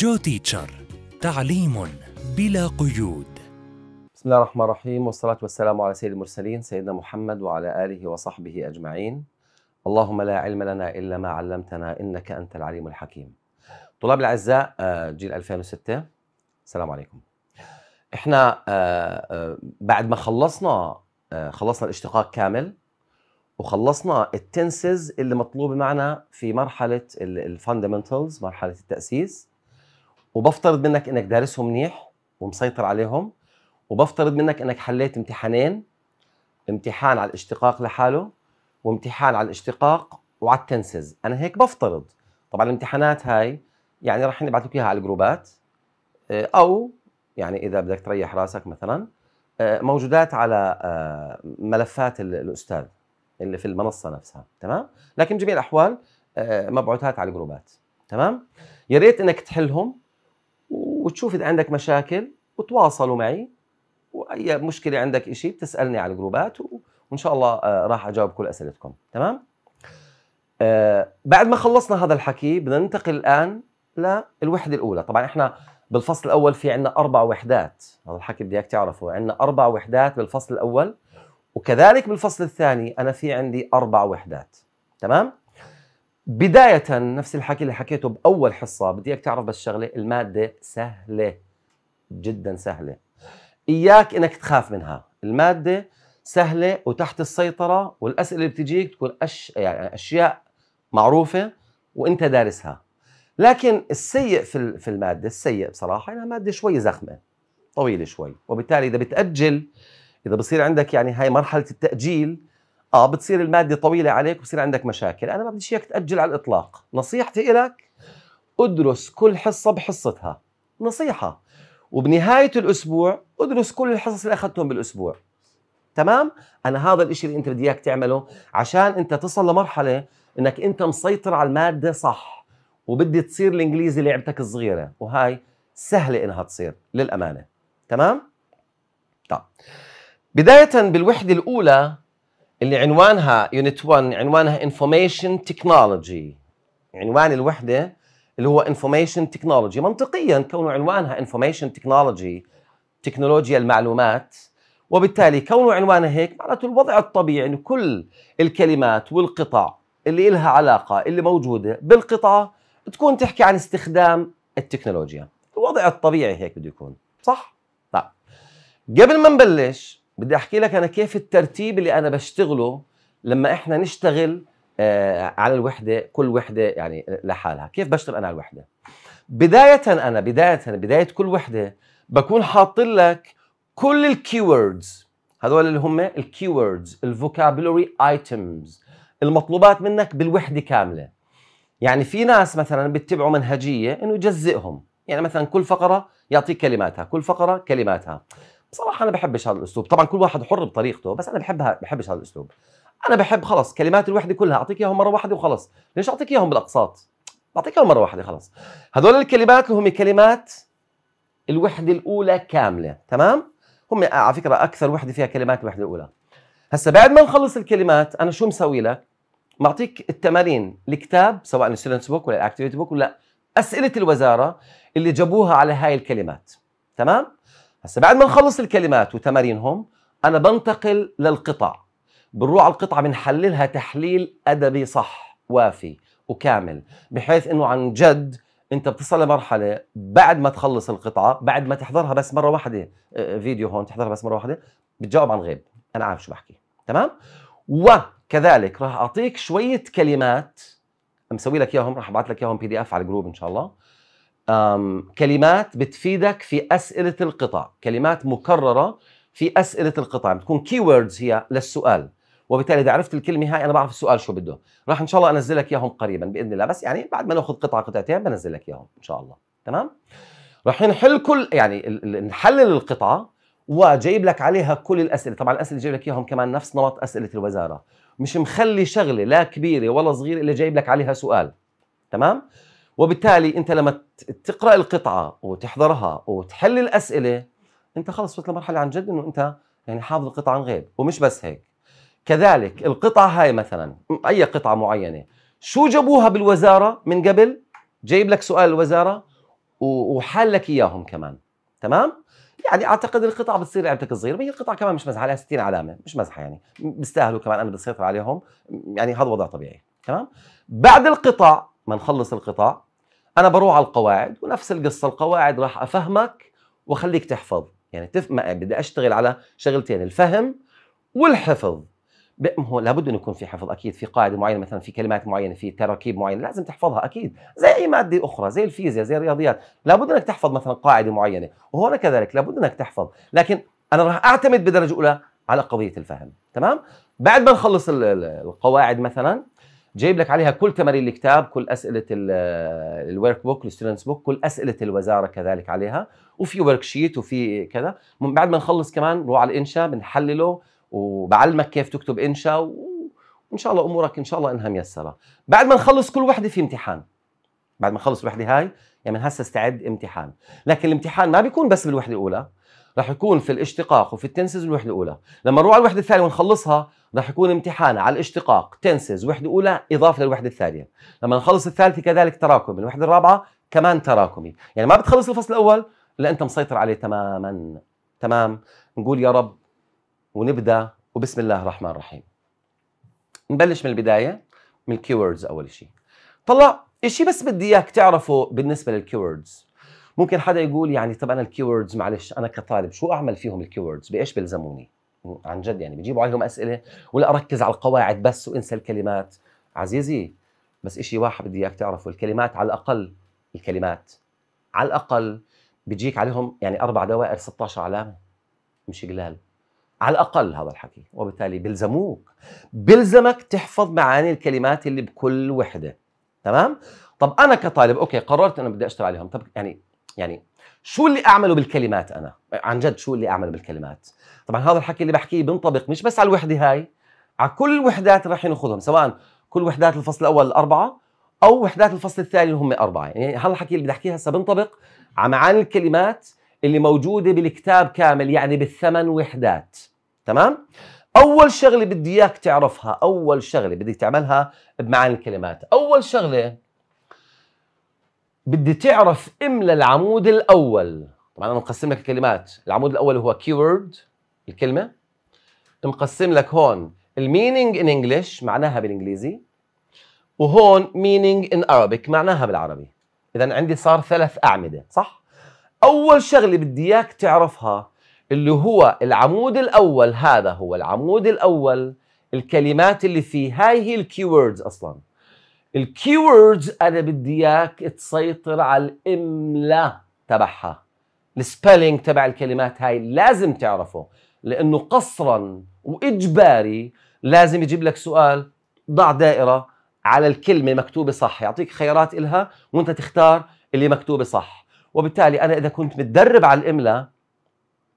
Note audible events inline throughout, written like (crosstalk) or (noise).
جو تيتشر تعليم بلا قيود بسم الله الرحمن الرحيم والصلاة والسلام على سيد المرسلين سيدنا محمد وعلى آله وصحبه أجمعين اللهم لا علم لنا إلا ما علمتنا إنك أنت العليم الحكيم طلاب الأعزاء آه، جيل 2006 السلام عليكم احنا آه، آه، بعد ما خلصنا خلصنا الاشتقاق كامل وخلصنا التنسز اللي مطلوب معنا في مرحله الفاندمنتالز مرحله التاسيس وبفترض منك انك دارسهم منيح ومسيطر عليهم وبفترض منك انك حليت امتحانين امتحان على الاشتقاق لحاله وامتحان على الاشتقاق وعلى التنسز انا هيك بفترض طبعا الامتحانات هاي يعني راح نبعث لك اياها على الجروبات آه، او يعني اذا بدك تريح راسك مثلا آه، موجودات على آه، ملفات الاستاذ اللي في المنصه نفسها تمام لكن جميع الاحوال مبعوثات على الجروبات تمام يا ريت انك تحلهم وتشوف اذا عندك مشاكل وتواصلوا معي واي مشكله عندك شيء بتسالني على الجروبات وان شاء الله آه، راح اجاوب كل اسئلتكم تمام آه، بعد ما خلصنا هذا الحكي بدنا ننتقل الان للوحده الاولى طبعا احنا بالفصل الاول في عندنا اربع وحدات هذا الحكي بدي اياك تعرفه عندنا اربع وحدات بالفصل الاول وكذلك بالفصل الثاني انا في عندي اربع وحدات تمام بداية نفس الحكي اللي حكيته بأول حصة بدي إياك تعرف بس شغلة المادة سهلة جدا سهلة إياك إنك تخاف منها المادة سهلة وتحت السيطرة والأسئلة اللي بتجيك تكون أش... يعني أشياء معروفة وأنت دارسها لكن السيء في في المادة السيء بصراحة إنها مادة شوي زخمة طويلة شوي وبالتالي إذا بتأجل إذا بصير عندك يعني هاي مرحلة التأجيل اه بتصير الماده طويله عليك وبصير عندك مشاكل انا ما بديش اياك تاجل على الاطلاق نصيحتي لك ادرس كل حصه بحصتها نصيحه وبنهايه الاسبوع ادرس كل الحصص اللي اخذتهم بالاسبوع تمام انا هذا الشيء اللي انت بدي اياك تعمله عشان انت تصل لمرحله انك انت مسيطر على الماده صح وبدي تصير الانجليزي لعبتك الصغيره وهاي سهله انها تصير للامانه تمام طب بدايه بالوحده الاولى اللي عنوانها يونت 1 عنوانها انفورميشن تكنولوجي عنوان الوحده اللي هو انفورميشن تكنولوجي منطقيا كونه عنوانها انفورميشن تكنولوجي تكنولوجيا المعلومات وبالتالي كونه عنوانها هيك معناته الوضع الطبيعي انه كل الكلمات والقطع اللي إلها علاقه اللي موجوده بالقطعه تكون تحكي عن استخدام التكنولوجيا الوضع الطبيعي هيك بده يكون صح؟ طيب قبل ما نبلش بدي احكي لك انا كيف الترتيب اللي انا بشتغله لما احنا نشتغل آه على الوحده كل وحده يعني لحالها كيف بشتغل انا على الوحده بدايه انا بدايه بدايه كل وحده بكون حاط لك كل الكيوردز هذول اللي هم الكيوردز الفوكابولري ايتمز المطلوبات منك بالوحده كامله يعني في ناس مثلا بيتبعوا منهجيه انه يجزئهم يعني مثلا كل فقره يعطيك كلماتها كل فقره كلماتها بصراحه انا بحبش هذا الاسلوب طبعا كل واحد حر بطريقته بس انا بحبها بحبش هذا الاسلوب انا بحب خلص كلمات الوحده كلها اعطيك اياهم مره واحده وخلص ليش اعطيك اياهم بالاقساط بعطيك اياهم مره واحده خلص هذول الكلمات اللي هم كلمات الوحده الاولى كامله تمام هم على فكره اكثر وحده فيها كلمات الوحده الاولى هسا بعد ما نخلص الكلمات انا شو مسوي لك معطيك التمارين الكتاب سواء الستودنتس بوك ولا الاكتيفيتي بوك ولا اسئله الوزاره اللي جابوها على هاي الكلمات تمام هسه بعد ما نخلص الكلمات وتمارينهم انا بنتقل للقطع بنروح على القطعه بنحللها تحليل ادبي صح وافي وكامل بحيث انه عن جد انت بتصل لمرحله بعد ما تخلص القطعه بعد ما تحضرها بس مره واحده آه، آه، فيديو هون تحضرها بس مره واحده بتجاوب عن غيب انا عارف شو بحكي تمام وكذلك راح اعطيك شويه كلمات مسوي لك اياهم راح ابعث لك اياهم بي دي اف على الجروب ان شاء الله كلمات بتفيدك في اسئله القطع كلمات مكرره في اسئله القطع بتكون keywords هي للسؤال وبالتالي اذا عرفت الكلمه هاي انا بعرف السؤال شو بده راح ان شاء الله انزل لك اياهم قريبا باذن الله بس يعني بعد ما ناخذ قطعه قطعتين بنزل لك اياهم ان شاء الله تمام راح نحل كل يعني نحلل القطعه وجايب لك عليها كل الاسئله طبعا الاسئله اللي جايب لك اياهم كمان نفس نمط اسئله الوزاره مش مخلي شغله لا كبيره ولا صغيره اللي جايب لك عليها سؤال تمام وبالتالي انت لما تقرا القطعه وتحضرها وتحل الاسئله انت خلص وصلت لمرحله عن جد انه انت يعني حافظ القطعه عن غيب ومش بس هيك كذلك القطعه هاي مثلا اي قطعه معينه شو جابوها بالوزاره من قبل جايب لك سؤال الوزاره وحال لك اياهم كمان تمام يعني اعتقد القطعه بتصير لعبتك صغيره هي القطعه كمان مش مزحه عليها 60 علامه مش مزحه يعني بيستاهلوا كمان انا بسيطر عليهم يعني هذا وضع طبيعي تمام بعد القطع ما نخلص القطع انا بروح على القواعد ونفس القصه القواعد راح افهمك واخليك تحفظ يعني تف... بدي اشتغل على شغلتين الفهم والحفظ هو لابد انه يكون في حفظ اكيد في قاعده معينه مثلا في كلمات معينه في تراكيب معينه لازم تحفظها اكيد زي اي ماده اخرى زي الفيزياء زي الرياضيات لابد انك تحفظ مثلا قاعده معينه وهنا كذلك لابد انك تحفظ لكن انا راح اعتمد بدرجه اولى على قضيه الفهم تمام بعد ما نخلص القواعد مثلا جايب لك عليها كل تمارين الكتاب كل اسئله الورك بوك الستودنتس بوك كل اسئله الوزاره كذلك عليها وفي ورك شيت وفي كذا بعد ما نخلص كمان نروح على الانشاء بنحلله وبعلمك كيف تكتب انشاء وان شاء الله امورك ان شاء الله انها ميسره بعد ما نخلص كل وحده في امتحان بعد ما نخلص الوحده هاي يعني من هسه استعد امتحان لكن الامتحان ما بيكون بس بالوحده الاولى رح يكون في الاشتقاق وفي التنسز الوحده الاولى لما نروح على الوحده الثانيه ونخلصها رح يكون امتحان على الاشتقاق تنسز وحده اولى اضافه للوحده الثانيه لما نخلص الثالثه كذلك تراكم الوحده الرابعه كمان تراكمي يعني ما بتخلص الفصل الاول الا انت مسيطر عليه تماما تمام نقول يا رب ونبدا وبسم الله الرحمن الرحيم نبلش من البدايه من الكيوردز اول شيء طلع شيء بس بدي اياك تعرفه بالنسبه للكيوردز ممكن حدا يقول يعني طب انا الكيوردز معلش انا كطالب شو اعمل فيهم الكيوردز بايش بيلزموني عن جد يعني بجيبوا عليهم اسئله ولا اركز على القواعد بس وانسى الكلمات عزيزي بس إشي واحد بدي اياك تعرفه الكلمات على الاقل الكلمات على الاقل بيجيك عليهم يعني اربع دوائر 16 علامه مش قلال على الاقل هذا الحكي وبالتالي بيلزموك بيلزمك تحفظ معاني الكلمات اللي بكل وحده تمام طب انا كطالب اوكي قررت انه بدي اشتغل عليهم طب يعني يعني شو اللي اعمله بالكلمات انا عن جد شو اللي اعمله بالكلمات طبعا هذا الحكي اللي بحكيه بينطبق مش بس على الوحده هاي على كل وحدات اللي راح ناخذهم سواء كل وحدات الفصل الاول الاربعه او وحدات الفصل الثاني اللي هم اربعه يعني هذا الحكي اللي بدي احكيه هسه بينطبق على معاني الكلمات اللي موجوده بالكتاب كامل يعني بالثمان وحدات تمام اول شغله بدي اياك تعرفها اول شغله بدك تعملها بمعاني الكلمات اول شغله بدي تعرف املى العمود الاول طبعا انا مقسم لك الكلمات العمود الاول هو keyword الكلمه مقسم لك هون الميننج ان انجلش معناها بالانجليزي وهون مينينج ان Arabic معناها بالعربي اذا عندي صار ثلاث اعمده صح اول شغله بدي اياك تعرفها اللي هو العمود الاول هذا هو العمود الاول الكلمات اللي فيه هاي هي الكيوردز اصلا الكيوردز انا بدي اياك تسيطر على الاملاء تبعها السبيلينج تبع الكلمات هاي لازم تعرفه لانه قصرا واجباري لازم يجيب لك سؤال ضع دائره على الكلمه مكتوبه صح يعطيك خيارات إلها وانت تختار اللي مكتوبه صح وبالتالي انا اذا كنت متدرب على الاملاء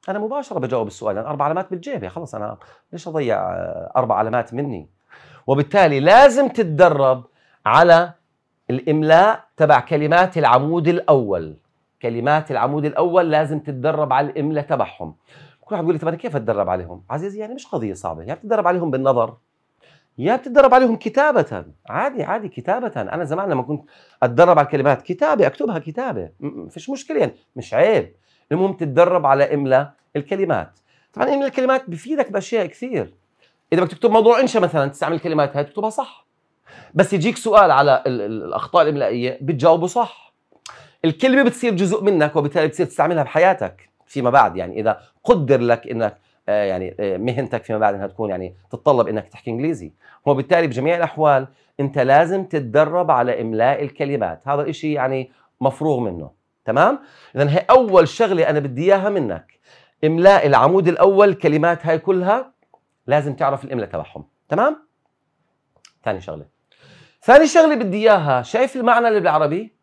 انا مباشره بجاوب السؤال لان اربع علامات بالجيب خلص انا ليش اضيع اربع علامات مني وبالتالي لازم تتدرب على الاملاء تبع كلمات العمود الاول كلمات العمود الاول لازم تتدرب على الاملاء تبعهم كل واحد بيقول لي طب انا كيف اتدرب عليهم عزيزي يعني مش قضيه صعبه يا بتتدرب عليهم بالنظر يا بتتدرب عليهم كتابة عادي عادي كتابة أنا زمان لما كنت أتدرب على الكلمات كتابة أكتبها كتابة فيش مشكلة يعني مش عيب المهم تتدرب على إملاء الكلمات طبعا إملاء الكلمات بفيدك بأشياء كثير إذا بدك تكتب موضوع إنشاء مثلا تستعمل الكلمات هاي تكتبها صح بس يجيك سؤال على الاخطاء الاملائيه بتجاوبه صح الكلمه بتصير جزء منك وبالتالي بتصير تستعملها بحياتك فيما بعد يعني اذا قدر لك انك آه، يعني آه، مهنتك فيما بعد انها تكون يعني تتطلب انك تحكي انجليزي وبالتالي بجميع الاحوال انت لازم تتدرب على املاء الكلمات هذا الشيء يعني مفروغ منه تمام اذا هي اول شغله انا بدي اياها منك املاء العمود الاول كلمات هاي كلها لازم تعرف الاملاء تبعهم تمام ثاني شغله ثاني شغله بدي اياها شايف المعنى اللي بالعربي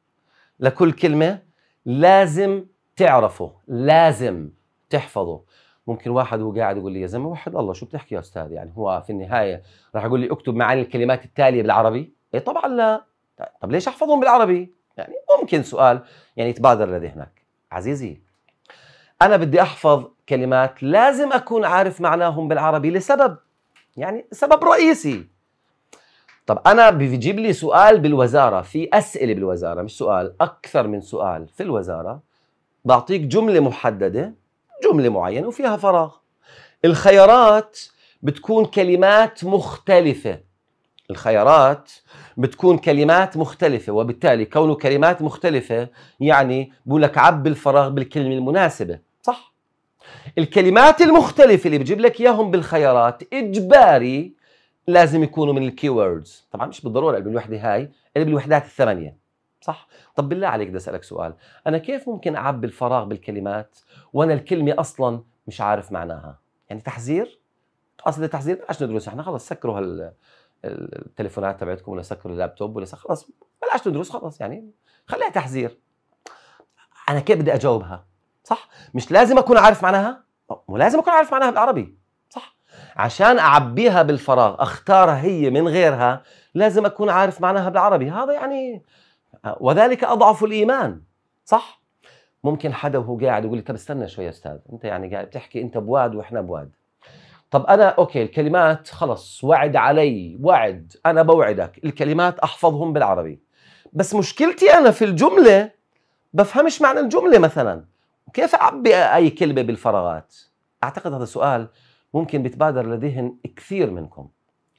لكل كلمه لازم تعرفه لازم تحفظه ممكن واحد وهو قاعد يقول لي يا زلمه وحد الله شو بتحكي يا استاذ يعني هو في النهايه راح يقول لي اكتب معاني الكلمات التاليه بالعربي اي طبعا لا طب ليش احفظهم بالعربي يعني ممكن سؤال يعني يتبادر لذهنك عزيزي انا بدي احفظ كلمات لازم اكون عارف معناهم بالعربي لسبب يعني سبب رئيسي طب انا بيجيب لي سؤال بالوزاره في اسئله بالوزاره مش سؤال اكثر من سؤال في الوزاره بعطيك جمله محدده جمله معينه وفيها فراغ الخيارات بتكون كلمات مختلفه الخيارات بتكون كلمات مختلفة وبالتالي كونه كلمات مختلفة يعني بقول لك عب الفراغ بالكلمة المناسبة صح الكلمات المختلفة اللي بجيب لك إياهم بالخيارات إجباري لازم يكونوا من الكيوردز طبعا مش بالضروره قلب الوحده هاي اللي بالوحدات الثمانيه صح طب بالله عليك بدي اسالك سؤال انا كيف ممكن اعبي الفراغ بالكلمات وانا الكلمه اصلا مش عارف معناها يعني تحذير قصدي تحذير بلاش ندرس احنا خلص سكروا هال التليفونات تبعتكم ولا سكروا اللابتوب ولا خلص بلاش ندرس خلص يعني خليها تحذير انا كيف بدي اجاوبها صح مش لازم اكون عارف معناها مو لازم اكون عارف معناها بالعربي عشان اعبيها بالفراغ اختارها هي من غيرها لازم اكون عارف معناها بالعربي هذا يعني وذلك اضعف الايمان صح ممكن حدا وهو قاعد يقول لي طب استنى شوي يا استاذ انت يعني قاعد بتحكي انت بواد واحنا بواد طب انا اوكي الكلمات خلص وعد علي وعد انا بوعدك الكلمات احفظهم بالعربي بس مشكلتي انا في الجمله بفهمش معنى الجمله مثلا كيف اعبي اي كلمه بالفراغات اعتقد هذا سؤال ممكن بتبادر لذهن كثير منكم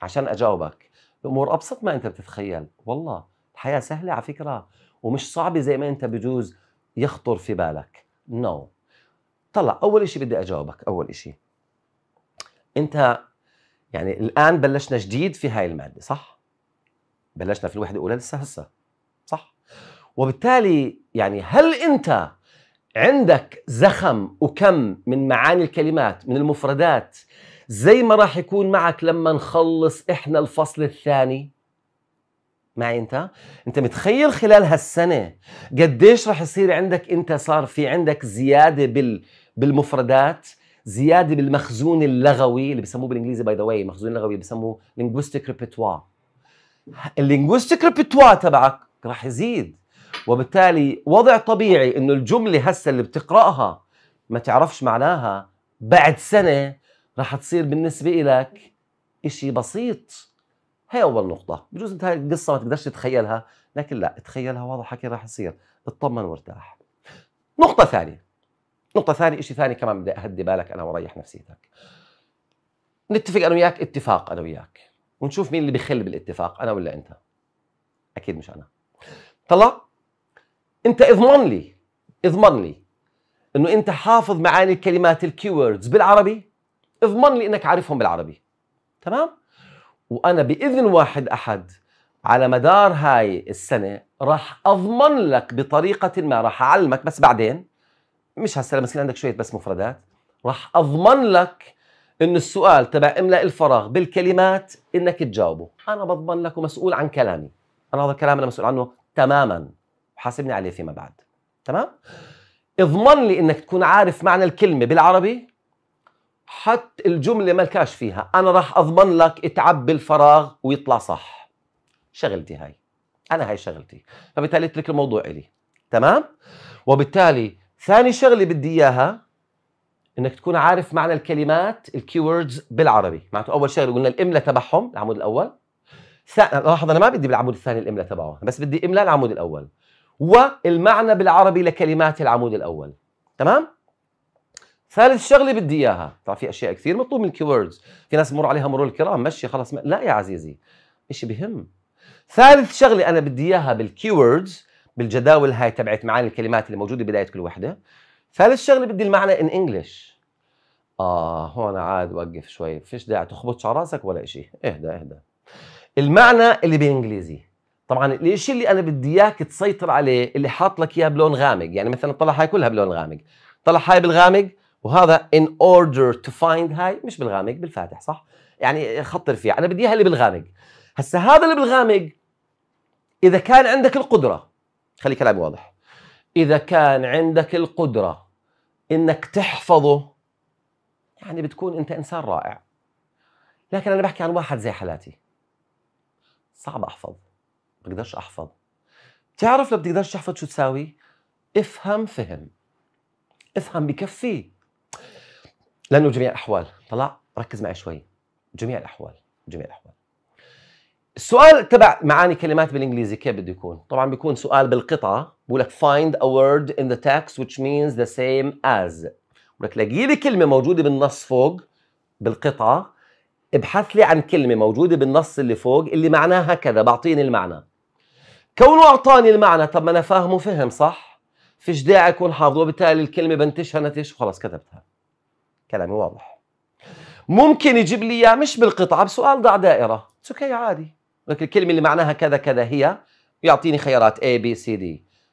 عشان اجاوبك الامور ابسط ما انت بتتخيل والله الحياه سهله على فكره ومش صعبه زي ما انت بجوز يخطر في بالك نو no. طلع اول شيء بدي اجاوبك اول شيء انت يعني الان بلشنا جديد في هاي الماده صح بلشنا في الوحده الاولى لسه هسه صح وبالتالي يعني هل انت عندك زخم وكم من معاني الكلمات من المفردات زي ما راح يكون معك لما نخلص احنا الفصل الثاني معي انت انت متخيل خلال هالسنه قديش راح يصير عندك انت صار في عندك زياده بال بالمفردات زياده بالمخزون اللغوي اللي بسموه بالانجليزي باي ذا واي مخزون لغوي بسموه linguistic ريبيتوار اللينغويستيك ريبيتوار تبعك راح يزيد وبالتالي وضع طبيعي انه الجمله هسه اللي بتقراها ما تعرفش معناها بعد سنه رح تصير بالنسبه لك اشي بسيط هي اول نقطه بجوز انت هاي القصه ما تقدرش تتخيلها لكن لا تخيلها واضح حكي رح يصير اطمن وارتاح نقطه ثانيه نقطه ثانيه اشي ثاني كمان بدي اهدي بالك انا واريح نفسيتك نتفق انا وياك اتفاق انا وياك ونشوف مين اللي بخل بالاتفاق انا ولا انت اكيد مش انا طلع انت اضمن لي اضمن لي انه انت حافظ معاني الكلمات الكيوردز بالعربي اضمن لي انك عارفهم بالعربي تمام وانا باذن واحد احد على مدار هاي السنه راح اضمن لك بطريقه ما راح اعلمك بس بعدين مش هسه مسكين عندك شويه بس مفردات راح اضمن لك انه السؤال تبع املا الفراغ بالكلمات انك تجاوبه انا بضمن لك ومسؤول عن كلامي انا هذا الكلام انا مسؤول عنه تماما حاسبني عليه فيما بعد تمام اضمن لي انك تكون عارف معنى الكلمه بالعربي حتى الجمله ما ملكاش فيها انا راح اضمن لك تعبي الفراغ ويطلع صح شغلتي هاي انا هاي شغلتي فبالتالي اترك الموضوع الي تمام وبالتالي ثاني شغله بدي اياها انك تكون عارف معنى الكلمات الكيوردز بالعربي معناته اول شغله قلنا الاملا تبعهم العمود الاول لاحظ انا ما بدي بالعمود الثاني الاملا تبعه بس بدي املا العمود الاول والمعنى بالعربي لكلمات العمود الاول تمام ثالث شغله بدي اياها طبعا في اشياء كثير مطلوب من الكيوردز في ناس بمر عليها مرور الكرام مشي خلص ما... لا يا عزيزي ايش بهم ثالث شغله انا بدي اياها بالكيوردز بالجداول هاي تبعت معاني الكلمات اللي موجوده بدايه كل وحده ثالث شغله بدي المعنى ان انجلش اه هون عاد وقف شوي فيش داعي تخبطش على راسك ولا شيء اهدى اهدى المعنى اللي بانجليزي طبعا الشيء اللي انا بدي اياك تسيطر عليه اللي حاط لك اياه بلون غامق يعني مثلا طلع هاي كلها بلون غامق طلع هاي بالغامق وهذا in order to find هاي مش بالغامق بالفاتح صح يعني خطر فيها انا بدي اياها اللي بالغامق هسه هذا اللي بالغامق اذا كان عندك القدره خلي كلامي واضح اذا كان عندك القدره انك تحفظه يعني بتكون انت انسان رائع لكن انا بحكي عن واحد زي حالاتي صعب احفظ بقدرش احفظ بتعرف لو بتقدرش تحفظ شو تساوي افهم فهم افهم بكفي لانه جميع الاحوال طلع ركز معي شوي جميع الاحوال جميع الاحوال السؤال تبع معاني كلمات بالانجليزي كيف بده يكون؟ طبعا بيكون سؤال بالقطعه بقول لك find a word in the text which means the same as بقول لك لاقي لي كلمه موجوده بالنص فوق بالقطعه ابحث لي عن كلمه موجوده بالنص اللي فوق اللي معناها كذا بعطيني المعنى كونه اعطاني المعنى طب ما انا فاهمه فهم صح فيش داعي اكون حافظه وبالتالي الكلمه بنتشها نتيجه وخلاص كتبتها كلامي واضح ممكن يجيب لي اياه مش بالقطعه بسؤال ضع دائره اتس اوكي عادي لك الكلمه اللي معناها كذا كذا هي يعطيني خيارات A B C D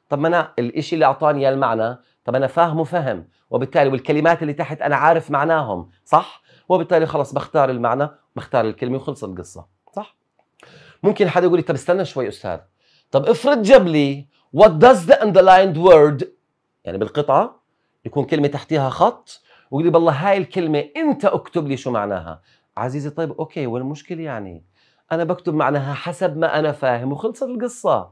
طب ما انا الشيء اللي اعطاني المعنى طب انا فاهمه فهم وبالتالي والكلمات اللي تحت انا عارف معناهم صح وبالتالي خلص بختار المعنى بختار الكلمه وخلصت القصه صح ممكن حدا يقول لي طب استنى شوي استاذ طب افرض جاب لي what does the underlined word يعني بالقطعة يكون كلمة تحتيها خط ويقول لي بالله هاي الكلمة أنت اكتب لي شو معناها عزيزي طيب أوكي والمشكلة يعني أنا بكتب معناها حسب ما أنا فاهم وخلصت القصة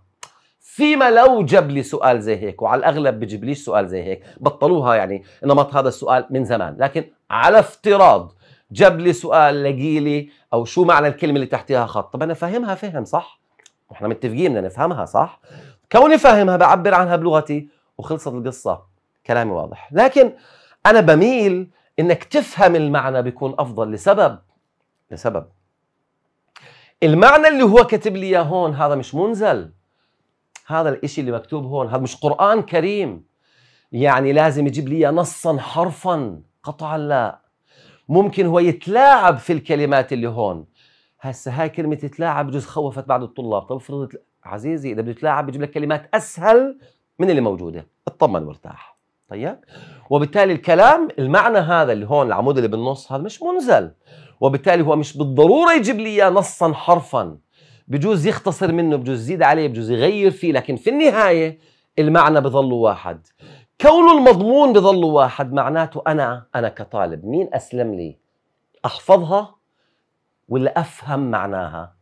فيما لو جاب لي سؤال زي هيك وعلى الأغلب بجيب ليش سؤال زي هيك بطلوها يعني نمط هذا السؤال من زمان لكن على افتراض جاب لي سؤال لقيلي أو شو معنى الكلمة اللي تحتيها خط طب أنا فاهمها فهم صح احنا متفقين بدنا نفهمها صح كوني فاهمها بعبر عنها بلغتي وخلصت القصه كلامي واضح لكن انا بميل انك تفهم المعنى بيكون افضل لسبب لسبب المعنى اللي هو كاتب لي اياه هون هذا مش منزل هذا الاشي اللي مكتوب هون هذا مش قران كريم يعني لازم يجيب لي نصا حرفا قطعا لا ممكن هو يتلاعب في الكلمات اللي هون هسه هاي كلمه تلاعب بجوز خوفت بعض الطلاب طب افرض عزيزي اذا بده يتلاعب بجيب لك كلمات اسهل من اللي موجوده اطمن وارتاح طيب وبالتالي الكلام المعنى هذا اللي هون العمود اللي بالنص هذا مش منزل وبالتالي هو مش بالضروره يجيب لي اياه نصا حرفا بجوز يختصر منه بجوز يزيد عليه بجوز يغير فيه لكن في النهايه المعنى بظل واحد كونه المضمون بظل واحد معناته انا انا كطالب مين اسلم لي احفظها واللي افهم معناها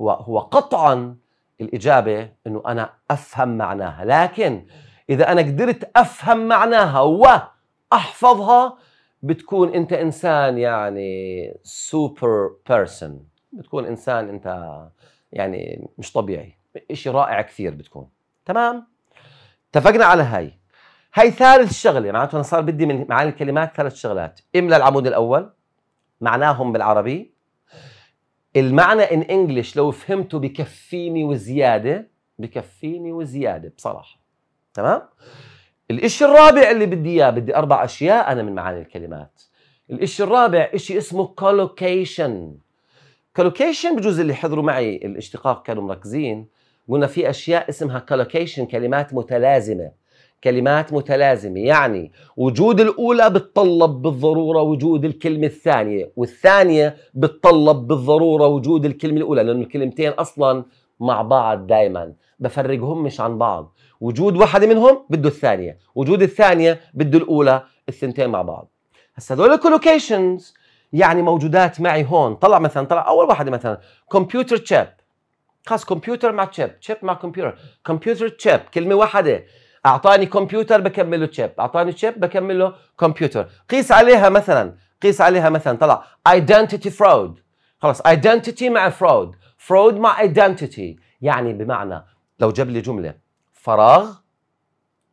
هو هو قطعا الاجابه انه انا افهم معناها لكن اذا انا قدرت افهم معناها واحفظها بتكون انت انسان يعني سوبر بيرسون بتكون انسان انت يعني مش طبيعي شيء رائع كثير بتكون تمام اتفقنا على هاي هاي ثالث شغله معناته انا صار بدي من معاني الكلمات ثلاث شغلات املا العمود الاول معناهم بالعربي المعنى ان انجلش لو فهمته بكفيني وزياده بكفيني وزياده بصراحه تمام الإشي الرابع اللي بدي اياه بدي اربع اشياء انا من معاني الكلمات الإشي الرابع إشي اسمه كولوكيشن كولوكيشن بجوز اللي حضروا معي الاشتقاق كانوا مركزين قلنا في اشياء اسمها كولوكيشن كلمات متلازمه كلمات متلازمة يعني وجود الأولى بتطلب بالضرورة وجود الكلمة الثانية والثانية بتطلب بالضرورة وجود الكلمة الأولى لأنه الكلمتين أصلا مع بعض دائما بفرقهم مش عن بعض وجود واحدة منهم بده الثانية وجود الثانية بده الأولى الثنتين مع بعض هسا هدول الكولوكيشنز يعني موجودات معي هون طلع مثلا طلع أول واحدة مثلا كمبيوتر تشيب خلص كمبيوتر مع تشيب تشيب مع كمبيوتر كمبيوتر تشيب كلمة واحدة اعطاني كمبيوتر بكمله تشيب اعطاني تشيب بكمله كمبيوتر قيس عليها مثلا قيس عليها مثلا طلع ايدنتيتي فرود خلاص ايدنتيتي مع فرود فرود مع ايدنتيتي يعني بمعنى لو جاب لي جمله فراغ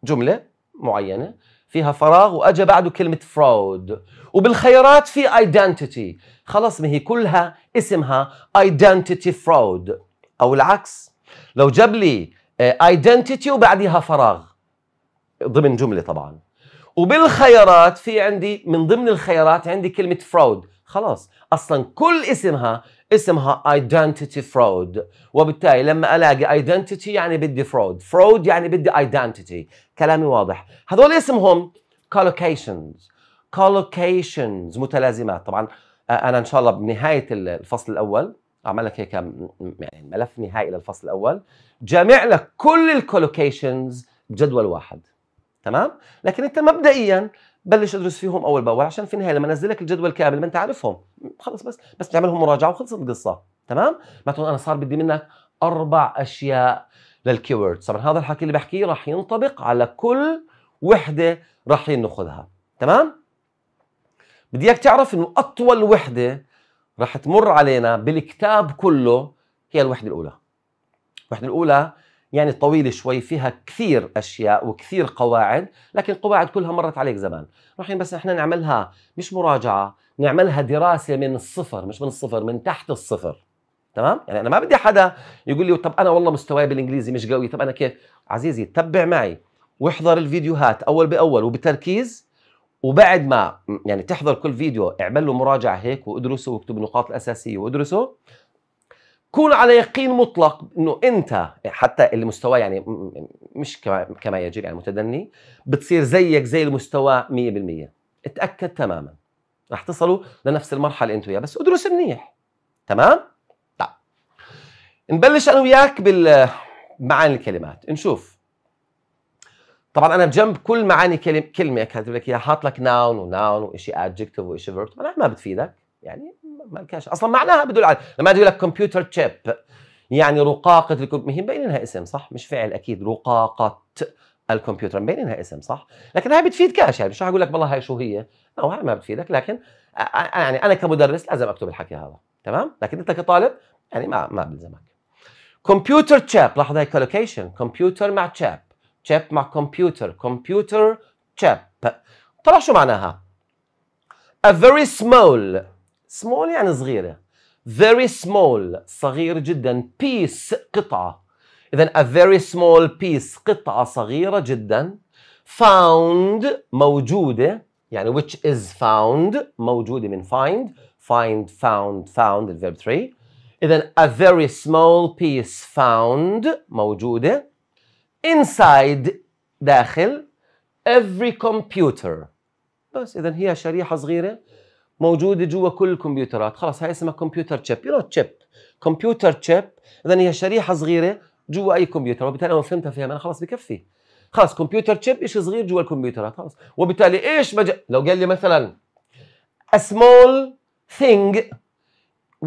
جمله معينه فيها فراغ واجى بعده كلمه فراود وبالخيارات في ايدنتيتي خلاص ما هي كلها اسمها ايدنتيتي فرود او العكس لو جاب لي ايدنتيتي آه، وبعديها فراغ ضمن جمله طبعا وبالخيارات في عندي من ضمن الخيارات عندي كلمه فرود خلاص اصلا كل اسمها اسمها identity fraud وبالتالي لما الاقي identity يعني بدي fraud fraud يعني بدي identity كلامي واضح هذول اسمهم collocations collocations متلازمات طبعا آه، انا ان شاء الله بنهايه الفصل الاول اعمل لك هيك يعني ملف نهائي للفصل الاول جامع لك كل الكولوكيشنز بجدول واحد تمام لكن انت مبدئيا بلش ادرس فيهم اول باول عشان في النهايه لما انزل لك الجدول كامل ما انت عارفهم خلص بس بس بتعملهم مراجعه وخلصت القصه تمام ما تقول انا صار بدي منك اربع اشياء للكيورد طبعا هذا الحكي اللي بحكيه راح ينطبق على كل وحده راح ناخذها تمام بدي اياك تعرف انه اطول وحده راح تمر علينا بالكتاب كله هي الوحده الاولى الوحده الاولى يعني طويلة شوي فيها كثير أشياء وكثير قواعد لكن قواعد كلها مرت عليك زمان رايحين بس نحن نعملها مش مراجعة نعملها دراسة من الصفر مش من الصفر من تحت الصفر تمام يعني انا ما بدي حدا يقول لي طب انا والله مستواي بالانجليزي مش قوي طب انا كيف عزيزي تبع معي واحضر الفيديوهات اول باول وبتركيز وبعد ما يعني تحضر كل فيديو اعمل له مراجعه هيك وادرسه واكتب النقاط الاساسيه وادرسه كون على يقين مطلق انه انت حتى المستوى يعني مش كما يجب يعني متدني بتصير زيك زي المستوى 100% اتاكد تماما رح تصلوا لنفس المرحله انتم وياه بس ادرس منيح تمام طيب نبلش انا وياك بال معاني الكلمات نشوف طبعا انا بجنب كل معاني كلمه كاتب لك اياها حاط لك ناون وناون وشيء ادجكتيف وشيء فيرب طبعا ما بتفيدك يعني ما لكاش اصلا معناها بدل على لما يقول لك كمبيوتر تشيب يعني رقاقة الكمبيوتر هي لها اسم صح مش فعل اكيد رقاقة الكمبيوتر مبين لها اسم صح لكن هاي كاش يعني مش رح اقول لك والله هاي شو هي او هاي ما بتفيدك لكن يعني انا كمدرس لازم اكتب الحكي هذا تمام لكن انت كطالب يعني ما ما بلزمك كمبيوتر تشيب لاحظ هاي كولوكيشن كمبيوتر مع تشيب تشيب مع كمبيوتر كمبيوتر تشيب طلع شو معناها a very small small يعني صغيرة very small صغير جدا piece قطعة إذا a very small piece قطعة صغيرة جدا found موجودة يعني which is found موجودة من find find found found verb 3 إذا a very small piece found موجودة inside داخل every computer بس إذا هي شريحة صغيرة موجوده جوا كل الكمبيوترات خلص هاي اسمها كمبيوتر تشيب يو نو تشيب كمبيوتر تشيب اذا هي شريحه صغيره جوا اي كمبيوتر وبالتالي انا فهمتها فيها انا خلص بكفي خلص كمبيوتر تشيب شيء صغير جوا الكمبيوترات خلص وبالتالي ايش بج... لو قال لي مثلا a small thing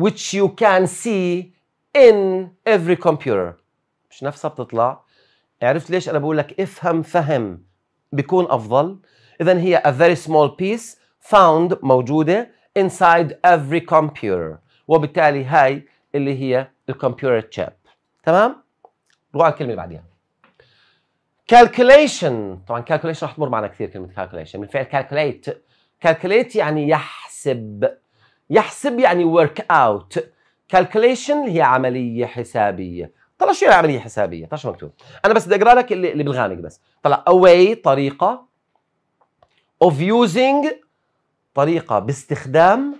which you can see in every computer مش نفسها بتطلع عرفت ليش انا بقول لك افهم فهم بيكون افضل اذا هي a very small piece found موجودة inside every computer وبالتالي هاي اللي هي الكمبيوتر تشيب تمام؟ روح على الكلمة اللي بعديها calculation طبعا calculation رح تمر معنا كثير كلمة calculation من فعل calculate calculate يعني يحسب يحسب يعني work out calculation هي عملية حسابية طلع شو عملية حسابية طلع شو مكتوب أنا بس بدي أقرأ لك اللي, اللي بالغامق بس طلع a way طريقة of using طريقة باستخدام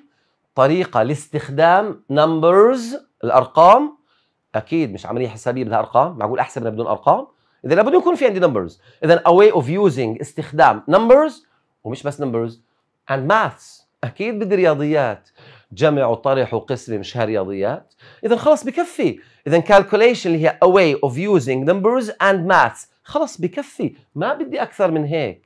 طريقة لاستخدام نمبرز الأرقام أكيد مش عملية حسابية بدها أرقام معقول أحسب بدون أرقام إذا لابد يكون في عندي نمبرز إذا a way of using استخدام نمبرز ومش بس نمبرز and maths أكيد بدي رياضيات جمع وطرح وقسمة مش رياضيات إذا خلص بكفي إذا calculation اللي هي a way of using numbers and maths خلص بكفي ما بدي أكثر من هيك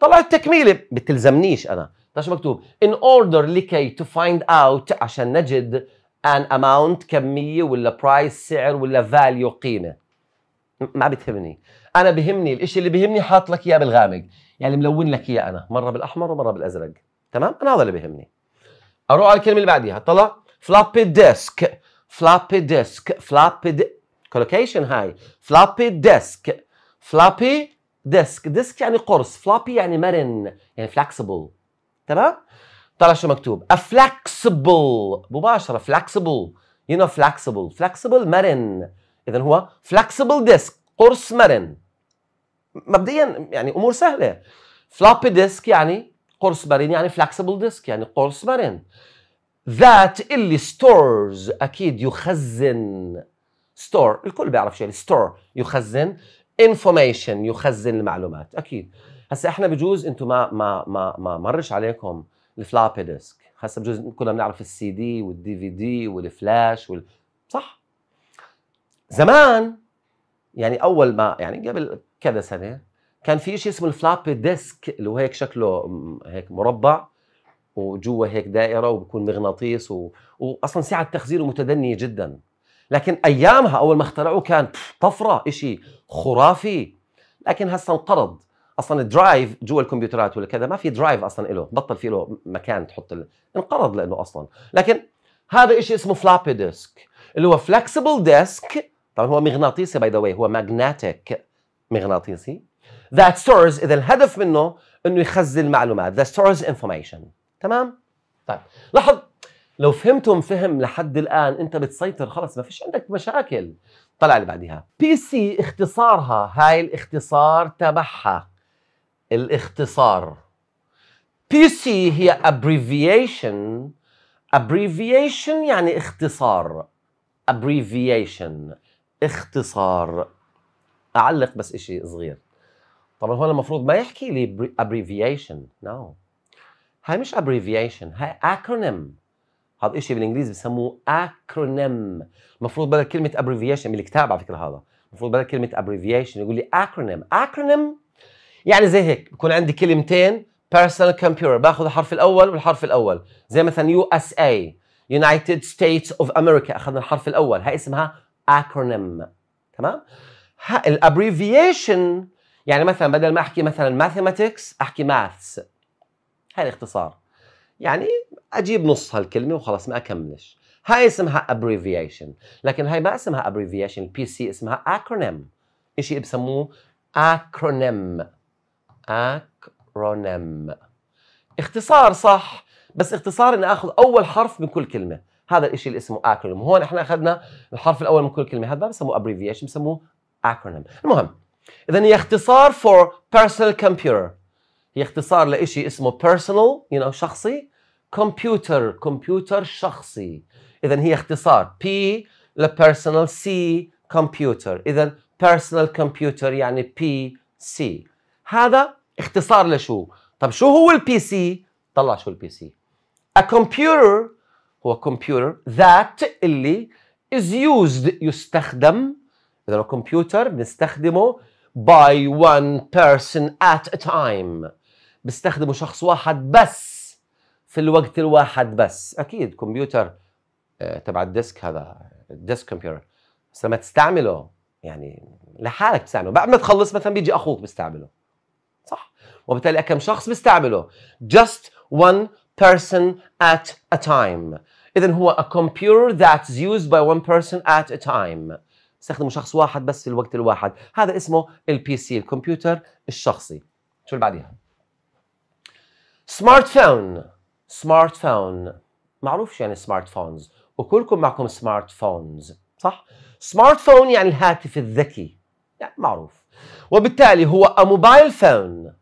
طلعت تكميلة بتلزمنيش أنا شو مكتوب in order لكي to find out عشان نجد an amount كمية ولا price سعر ولا value قيمة ما بتهمني انا بهمني الشيء اللي بهمني حاط لك اياه بالغامق يعني ملون لك اياه انا مرة بالاحمر ومرة بالازرق تمام انا هذا اللي بهمني اروح على الكلمة اللي بعديها طلع floppy disk floppy disk floppy di collocation هاي floppy disk floppy ديسك ديسك يعني قرص فلابي يعني مرن يعني flexible تمام طلع شو مكتوب a flexible مباشره flexible you know flexible flexible مرن اذا هو flexible ديسك قرص مرن مبدئيا يعني امور سهله فلوبي ديسك يعني قرص مرن يعني flexible ديسك يعني قرص مرن that اللي stores اكيد يخزن store الكل بيعرف شو يعني store يخزن information يخزن المعلومات اكيد هسا احنا بجوز انتم ما ما ما ما مرش عليكم الفلابي ديسك هسا بجوز كنا بنعرف السي دي والدي في دي والفلاش وال... صح زمان يعني اول ما يعني قبل كذا سنه كان في شيء اسمه الفلابي ديسك اللي هو هيك شكله هيك مربع وجوا هيك دائره وبكون مغناطيس و... واصلا سعه تخزينه متدنيه جدا لكن ايامها اول ما اخترعوه كان طفره شيء خرافي لكن هسا انقرض اصلا الدرايف جوا الكمبيوترات ولا كذا ما في درايف اصلا له بطل في له مكان تحط ال... انقرض لانه اصلا لكن هذا شيء اسمه فلابي ديسك اللي هو فلكسبل ديسك طبعا هو مغناطيسي باي ذا واي هو ماجناتيك مغناطيسي ذات ستورز اذا الهدف منه انه يخزن المعلومات ذات ستورز انفورميشن تمام طيب لاحظ لو فهمتم فهم لحد الان انت بتسيطر خلص ما فيش عندك مشاكل طلع اللي بعدها بي سي اختصارها هاي الاختصار تبعها الاختصار PC هي abbreviation abbreviation يعني اختصار abbreviation اختصار اعلق بس اشي صغير طبعا هو المفروض ما يحكي لي abbreviation no هاي مش abbreviation هاي acronym هذا اشي بالانجليزي بسموه acronym المفروض بدل كلمه abbreviation بالكتاب على فكره هذا المفروض بدل كلمه abbreviation يقول لي acronym acronym يعني زي هيك بكون عندي كلمتين personal computer باخذ الحرف الاول والحرف الاول زي مثلا يو اس اي يونايتد ستيتس اوف امريكا اخذنا الحرف الاول هاي اسمها acronym تمام الابريفيشن يعني مثلا بدل ما احكي مثلا ماثيماتكس احكي ماثس هاي الاختصار يعني اجيب نص هالكلمه وخلص ما اكملش هاي اسمها ابريفيشن لكن هاي ما اسمها ابريفيشن البي سي اسمها acronym شيء بسموه acronym acronym اختصار صح بس اختصار اني اخذ اول حرف من كل كلمه هذا الشيء اللي اسمه acronym هون احنا اخذنا الحرف الاول من كل كلمه هذا ما بسموه abbreviation بسموه acronym المهم اذا هي اختصار for personal computer هي اختصار لشيء اسمه personal you know شخصي كمبيوتر كمبيوتر شخصي اذا هي اختصار P لبيرسونال C كمبيوتر اذا personal computer يعني بي سي هذا اختصار لشو طب شو هو البي سي طلع شو البي سي a computer هو computer that اللي is used يستخدم إذا كمبيوتر بنستخدمه by one person at a time بستخدمه شخص واحد بس في الوقت الواحد بس أكيد كمبيوتر آه، تبع الديسك هذا الديسك كمبيوتر بس لما تستعمله يعني لحالك بتستعمله بعد ما تخلص مثلا بيجي أخوك بيستعمله وبالتالي كم شخص بيستعمله just one person at a time إذا هو a computer that's used by one person at a time استخدمه شخص واحد بس في الوقت الواحد هذا اسمه البي سي الكمبيوتر الشخصي شو اللي بعديها سمارت فون سمارت فون معروف شو يعني سمارت فونز وكلكم معكم سمارت فونز صح سمارت فون يعني الهاتف الذكي يعني معروف وبالتالي هو a mobile phone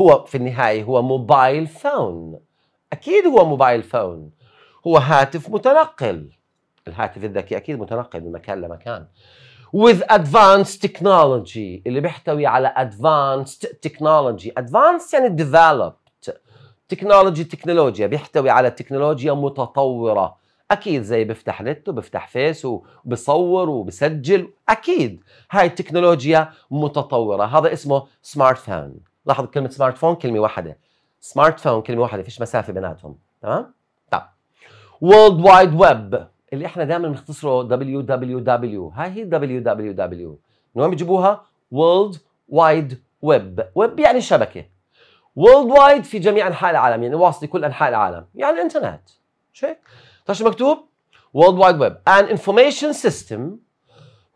هو في النهاية هو موبايل فون أكيد هو موبايل فون هو هاتف متنقل الهاتف الذكي أكيد متنقل من مكان لمكان with advanced technology اللي بيحتوي على advanced technology advanced يعني developed technology تكنولوجيا بيحتوي على تكنولوجيا متطورة أكيد زي بفتح نت وبفتح فيس وبصور وبسجل أكيد هاي التكنولوجيا متطورة هذا اسمه سمارت فون لاحظ كلمه سمارت فون كلمه واحده سمارت فون كلمه واحده فيش مسافه بيناتهم تمام طب وورلد وايد ويب اللي احنا دائما بنختصره www هاي هي www من وين بيجيبوها؟ وورلد وايد ويب ويب يعني شبكه وورلد وايد في جميع انحاء العالم يعني واصله كل انحاء العالم يعني الانترنت طيب شو مكتوب وورلد وايد ويب ان انفورميشن سيستم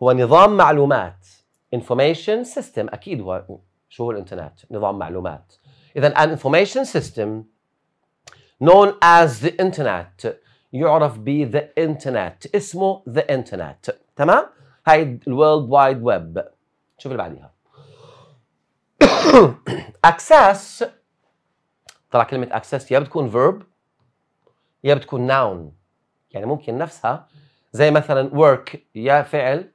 هو نظام معلومات انفورميشن سيستم اكيد هو شو هو الانترنت نظام معلومات اذا an information system known as the internet يعرف ب the internet اسمه the internet تمام هاي الورلد وايد ويب شوف اللي بعديها (coughs) access طلع كلمة access يا بتكون verb يا بتكون noun يعني ممكن نفسها زي مثلا work يا فعل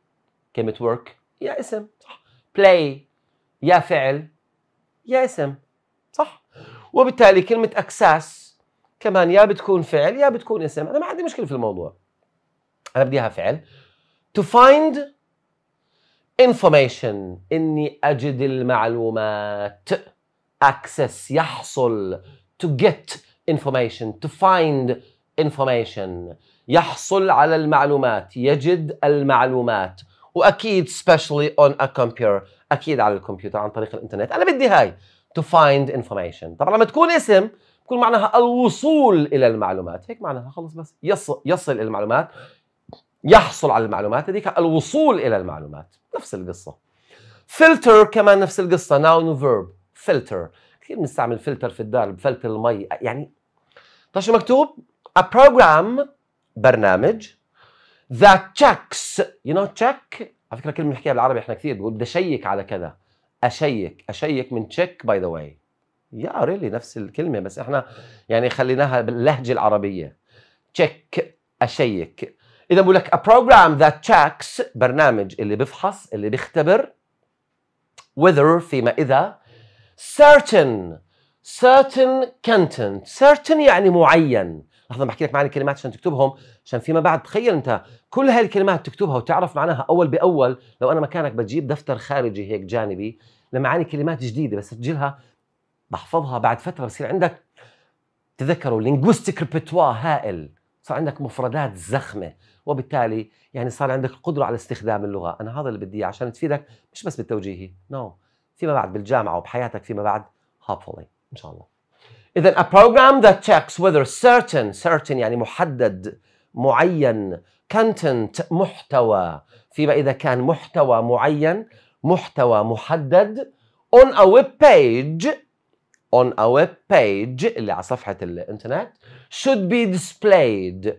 كلمة work يا اسم صح play يا فعل يا اسم صح وبالتالي كلمة أكساس كمان يا بتكون فعل يا بتكون اسم أنا ما عندي مشكلة في الموضوع أنا بدي إياها فعل to find information إني أجد المعلومات access يحصل to get information to find information يحصل على المعلومات يجد المعلومات وأكيد specially on a computer اكيد على الكمبيوتر عن طريق الانترنت انا بدي هاي تو فايند انفورميشن طبعا لما تكون اسم بكون معناها الوصول الى المعلومات هيك معناها خلص بس يصل يصل الى المعلومات يحصل على المعلومات هذيك الوصول الى المعلومات نفس القصه فلتر كمان نفس القصه ناون وفيرب فلتر كثير بنستعمل فلتر في الدار بفلتر المي يعني شو مكتوب a program برنامج that checks you know check على فكره كلمه بنحكيها بالعربي احنا كثير بقول بدي اشيك على كذا اشيك اشيك من تشيك باي ذا واي يا ريلي نفس الكلمه بس احنا يعني خليناها باللهجه العربيه تشيك اشيك اذا بقول لك a program that checks برنامج اللي بفحص اللي بيختبر whether فيما اذا certain certain content certain يعني معين لحظه بحكي لك معاني الكلمات عشان تكتبهم عشان فيما بعد تخيل انت كل هاي الكلمات تكتبها وتعرف معناها اول باول لو انا مكانك بتجيب دفتر خارجي هيك جانبي لمعاني كلمات جديده بسجلها بحفظها بعد فتره بصير عندك تذكروا لينغويستيك ريبرتوار هائل صار عندك مفردات زخمه وبالتالي يعني صار عندك القدره على استخدام اللغه انا هذا اللي بدي اياه عشان تفيدك مش بس بالتوجيهي نو no. فيما بعد بالجامعه وبحياتك فيما بعد hopefully ان شاء الله إذا a program that checks whether certain certain يعني محدد معين content محتوى فيما إذا كان محتوى معين محتوى محدد on a web page on a web page اللي على صفحة الإنترنت should be displayed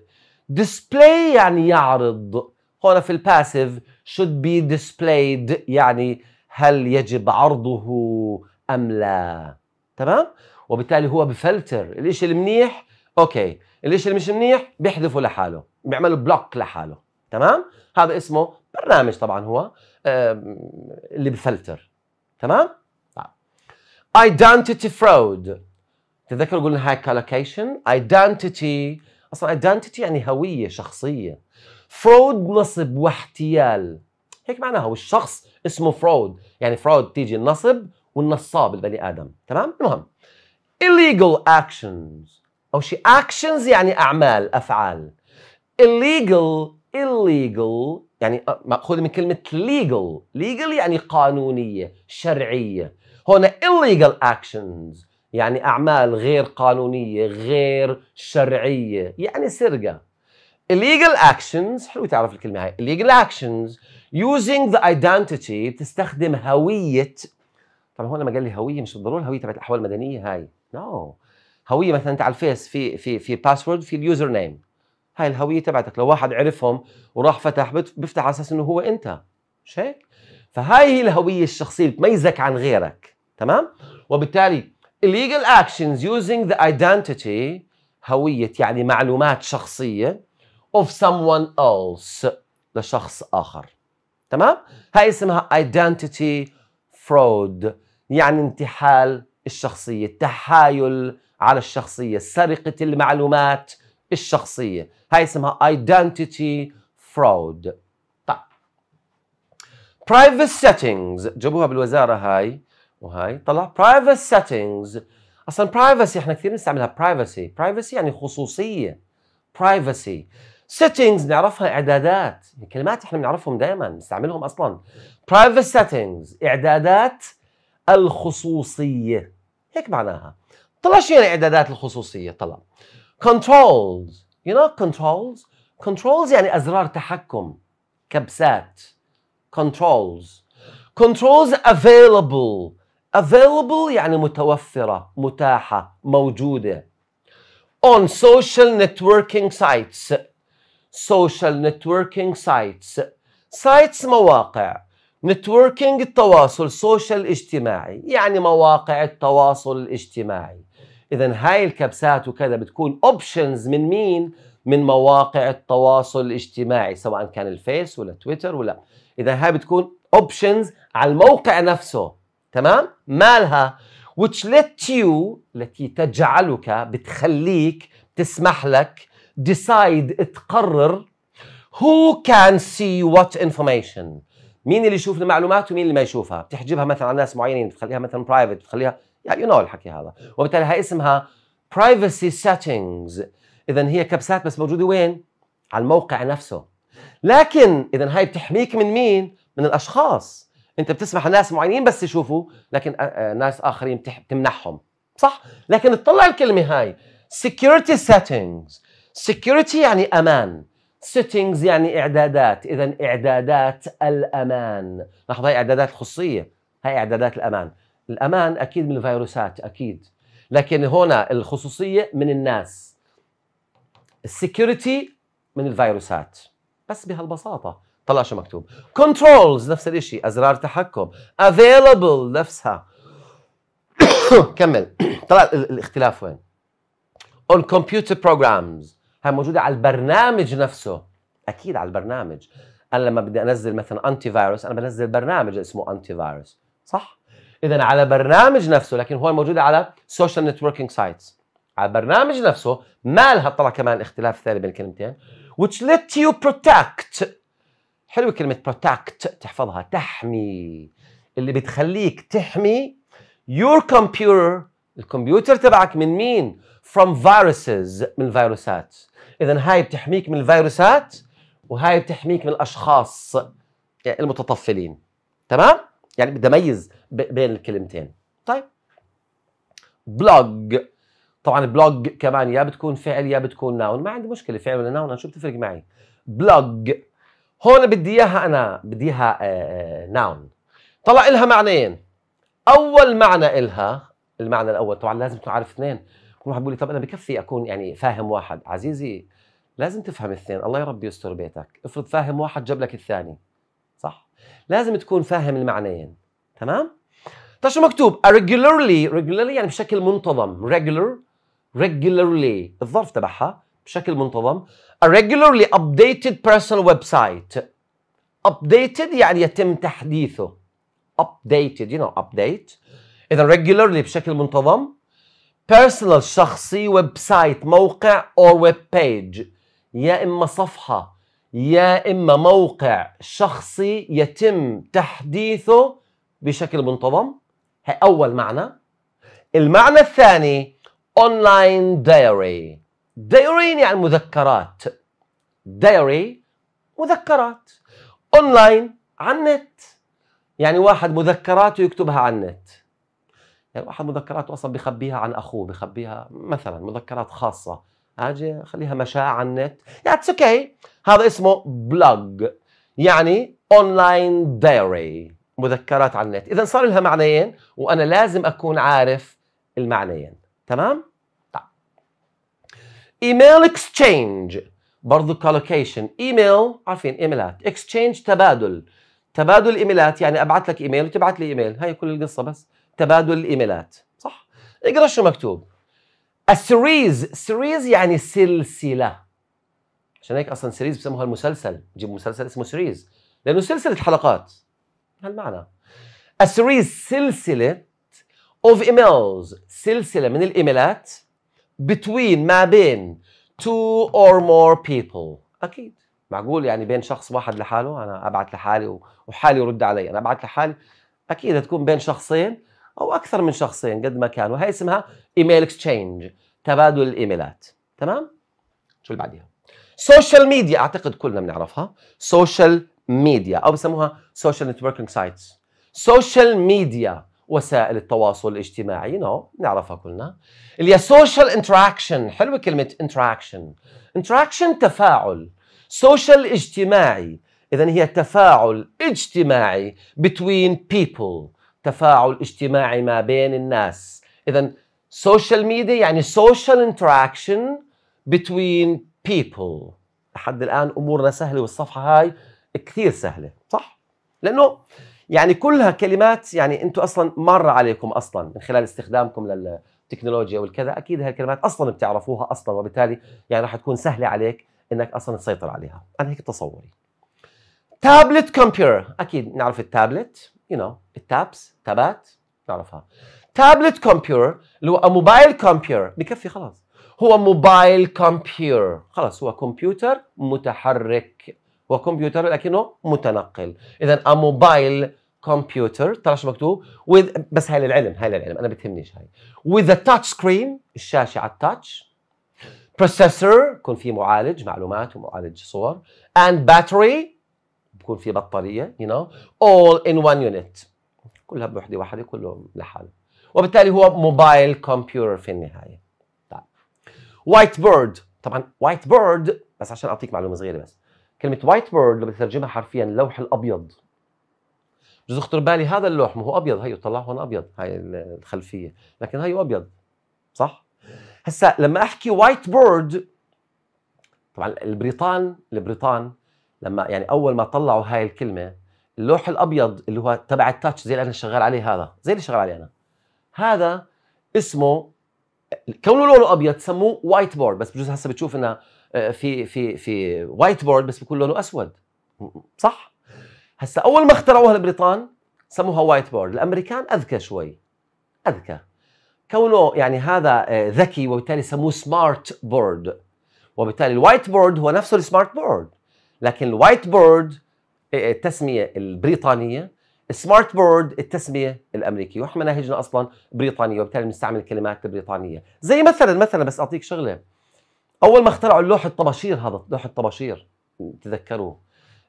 display يعني يعرض هنا في الباسيف should be displayed يعني هل يجب عرضه أم لا تمام وبالتالي هو بفلتر الإشي المنيح اوكي الإشي اللي مش منيح بيحذفه لحاله بيعمل بلوك لحاله تمام هذا اسمه برنامج طبعا هو اللي بفلتر تمام طيب. identity fraud تذكروا قلنا هاي كالوكيشن identity اصلا identity يعني هويه شخصيه فرود نصب واحتيال هيك معناها والشخص اسمه فرود يعني فرود تيجي النصب والنصاب البني ادم تمام المهم illegal actions أو شيء actions يعني أعمال أفعال illegal illegal يعني مأخوذة من كلمة legal legal يعني قانونية شرعية هنا illegal actions يعني أعمال غير قانونية غير شرعية يعني سرقة illegal actions حلو تعرف الكلمة هاي illegal actions using the identity بتستخدم هوية طبعا هون لما قال لي هوية مش بالضرورة الهوية تبعت الأحوال المدنية هاي نو no. هويه مثلا انت على الفيس في في في باسورد في اليوزر نيم هاي الهويه تبعتك لو واحد عرفهم وراح فتح بيفتح على اساس انه هو انت مش هيك فهاي هي الهويه الشخصيه اللي بتميزك عن غيرك تمام وبالتالي illegal actions using the identity هويه يعني معلومات شخصيه of someone else لشخص اخر تمام هاي اسمها identity fraud يعني انتحال الشخصية التحايل على الشخصية سرقة المعلومات الشخصية هاي اسمها identity fraud طيب private settings جابوها بالوزارة هاي وهاي طلع private settings اصلا privacy احنا كثير بنستعملها privacy privacy يعني خصوصية privacy settings نعرفها اعدادات يعني كلمات احنا بنعرفهم دائما بنستعملهم اصلا private settings اعدادات الخصوصية هيك معناها طلع شو يعني اعدادات الخصوصيه طلع controls you know controls controls يعني ازرار تحكم كبسات controls controls available available يعني متوفره متاحه موجوده on social networking sites social networking sites sites مواقع نتوركينج التواصل سوشيال اجتماعي يعني مواقع التواصل الاجتماعي اذا هاي الكبسات وكذا بتكون اوبشنز من مين من مواقع التواصل الاجتماعي سواء كان الفيس ولا تويتر ولا اذا هاي بتكون اوبشنز على الموقع نفسه تمام مالها which let you التي تجعلك بتخليك تسمح لك decide تقرر who can see what information مين اللي يشوف المعلومات ومين اللي ما يشوفها بتحجبها مثلا على ناس معينين بتخليها مثلا برايفت بتخليها يعني يو نو الحكي هذا وبالتالي هي اسمها برايفسي سيتنجز اذا هي كبسات بس موجوده وين على الموقع نفسه لكن اذا هاي بتحميك من مين من الاشخاص انت بتسمح لناس معينين بس يشوفوا لكن آه، آه، ناس اخرين بتمنحهم صح لكن اطلع الكلمه هاي سكيورتي سيتنجز سكيورتي يعني امان سيتنجز يعني إعدادات إذا إعدادات الأمان لاحظ هاي إعدادات الخصوصية هاي إعدادات الأمان الأمان أكيد من الفيروسات أكيد لكن هنا الخصوصية من الناس السكيورتي من الفيروسات بس بهالبساطة طلع شو مكتوب كنترولز نفس الشيء أزرار تحكم افيلبل نفسها (coughs) كمل (coughs) طلع الاختلاف وين اون كمبيوتر بروجرامز هاي موجوده على البرنامج نفسه اكيد على البرنامج انا لما بدي انزل مثلا انتي فايروس انا بنزل برنامج اسمه انتي فايروس صح اذا على برنامج نفسه لكن هو موجود على سوشيال نتوركينج سايتس على البرنامج نفسه ما لها طلع كمان اختلاف ثاني بين الكلمتين which let you protect حلوه كلمه protect تحفظها تحمي اللي بتخليك تحمي your computer الكمبيوتر تبعك من مين from viruses من فيروسات اذا هاي بتحميك من الفيروسات وهاي بتحميك من الاشخاص المتطفلين تمام يعني بدي اميز بين الكلمتين طيب بلوج طبعا بلوج كمان يا بتكون فعل يا بتكون ناون ما عندي مشكله فعل ولا ناون شو بتفرق معي بلوج هون بدي اياها انا بدي اياها آه، آه، ناون طلع لها معنيين اول معنى الها المعنى الاول طبعا لازم تكون عارف اثنين كل واحد بيقول لي طب انا بكفي اكون يعني فاهم واحد عزيزي لازم تفهم اثنين الله يا رب يستر بيتك افرض فاهم واحد جاب لك الثاني صح لازم تكون فاهم المعنيين تمام طيب شو مكتوب regularly regularly يعني بشكل منتظم regular regularly الظرف تبعها بشكل منتظم a regularly updated personal website updated يعني يتم تحديثه updated you know update اذا regularly بشكل منتظم بيرسونال شخصي ويب سايت موقع or ويب بيج يا اما صفحه يا اما موقع شخصي يتم تحديثه بشكل منتظم هي اول معنى المعنى الثاني اونلاين دايري diary يعني مذكرات دايري مذكرات اونلاين على النت يعني واحد مذكراته يكتبها على النت يعني واحد مذكراته اصلا بخبيها عن اخوه بخبيها مثلا مذكرات خاصه اجي خليها مشاع على النت يعني اتس اوكي هذا اسمه بلوج يعني اونلاين دايري مذكرات على النت اذا صار لها معنيين وانا لازم اكون عارف المعنيين تمام ايميل اكسشينج برضه كولوكيشن ايميل عارفين ايميلات اكسشينج تبادل تبادل ايميلات يعني ابعث لك ايميل وتبعث لي ايميل هاي كل القصه بس تبادل الايميلات صح اقرا شو مكتوب السيريز سيريز يعني سلسله عشان هيك اصلا سيريز بسموها المسلسل جيب مسلسل اسمه سيريز لانه سلسله حلقات هالمعنى السيريز سلسله اوف ايميلز سلسله من الايميلات بتوين ما بين two or more people اكيد معقول يعني بين شخص واحد لحاله انا ابعت لحالي وحالي يرد علي انا ابعت لحالي اكيد هتكون بين شخصين او اكثر من شخصين قد ما كان وهي اسمها ايميل اكسشينج تبادل الايميلات تمام شو اللي بعديها سوشيال ميديا اعتقد كلنا بنعرفها سوشيال ميديا او بسموها سوشيال نتوركينج سايتس سوشيال ميديا وسائل التواصل الاجتماعي نو نعرفها كلنا اللي هي سوشيال انتراكشن حلوه كلمه انتراكشن انتراكشن تفاعل سوشيال اجتماعي اذا هي تفاعل اجتماعي between people تفاعل اجتماعي ما بين الناس اذا social media يعني social interaction between people لحد الان امورنا سهله والصفحه هاي كثير سهله صح لانه يعني كلها كلمات يعني انتم اصلا مر عليكم اصلا من خلال استخدامكم للتكنولوجيا والكذا اكيد هالكلمات اصلا بتعرفوها اصلا وبالتالي يعني راح تكون سهله عليك انك اصلا تسيطر عليها انا هيك تصوري تابلت كمبيوتر اكيد نعرف التابلت you know التابس تابات تعرفها تابلت كمبيوتر اللي هو موبايل كمبيوتر بكفي خلاص هو موبايل كمبيوتر خلاص هو كمبيوتر متحرك هو كمبيوتر لكنه متنقل اذا موبايل كمبيوتر ترى شو مكتوب with بس هاي للعلم هاي للعلم انا بتهمنيش هاي with a touch screen الشاشه على التاتش بروسيسور يكون في معالج معلومات ومعالج صور and battery تكون في بطاريه you know all in one unit كلها بوحده واحده كله لحاله وبالتالي هو موبايل كمبيوتر في النهايه طيب وايت بيرد طبعا وايت بيرد بس عشان اعطيك معلومه صغيره بس كلمه وايت بيرد لو بترجمها حرفيا اللوح الابيض بجوز يخطر بالي هذا اللوح ما هو ابيض هي طلع هون ابيض هاي الخلفيه لكن هيو ابيض صح هسا لما احكي وايت بورد طبعا البريطان البريطان لما يعني اول ما طلعوا هاي الكلمه اللوح الابيض اللي هو تبع التاتش زي اللي انا شغال عليه هذا زي اللي شغال عليه انا هذا اسمه كونه لونه ابيض سموه وايت بورد بس بجوز هسه بتشوف انها آه، في في في وايت بورد بس بكون لونه اسود صح هسا اول ما اخترعوها البريطان سموها وايت بورد الامريكان اذكى شوي اذكى كونه يعني هذا آه، ذكي وبالتالي سموه سمارت بورد وبالتالي الوايت بورد هو نفسه السمارت بورد لكن الوايت بورد إيه، إيه، التسميه البريطانيه سمارت بورد التسميه الامريكيه واحنا مناهجنا اصلا بريطانيه وبالتالي بنستعمل كلمات بريطانيه زي مثلا مثلا بس اعطيك شغله اول ما اخترعوا اللوح الطباشير هذا لوح الطباشير تذكروه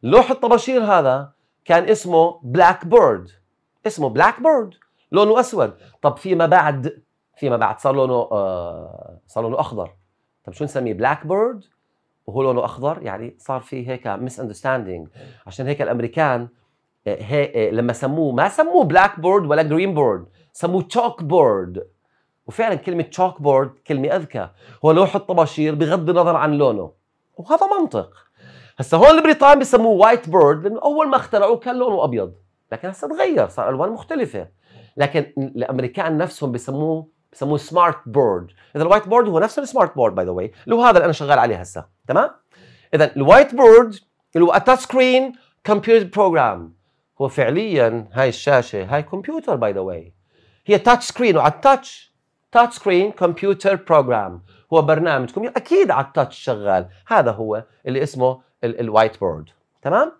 لوح الطباشير هذا كان اسمه بلاك بورد اسمه بلاك بورد لونه اسود طب فيما بعد فيما بعد صار لونه آه صار لونه اخضر طب شو نسميه بلاك بورد وهو لونه اخضر يعني صار في هيك مس اندرستاندينج عشان هيك الامريكان آه، هي آه، لما سموه ما سموه بلاك بورد ولا جرين بورد سموه تشوك بورد وفعلا كلمه تشوك بورد كلمه اذكى هو لوحه طباشير بغض النظر عن لونه وهذا منطق هسه هون البريطان بسموه وايت بورد لانه اول ما اخترعوه كان لونه ابيض لكن هسه تغير صار الوان مختلفه لكن الامريكان نفسهم بسموه بسموه سمارت بورد اذا الوايت بورد هو نفس السمارت بورد باي ذا واي اللي هو هذا اللي انا شغال عليه هسه تمام اذا الوايت بورد اللي هو التاتش سكرين كمبيوتر بروجرام هو فعليا هاي الشاشه هاي كمبيوتر باي ذا واي هي تاتش سكرين وعلى التاتش تاتش سكرين كمبيوتر بروجرام هو كمبيوتر اكيد على التاتش شغال هذا هو اللي اسمه الوايت بورد تمام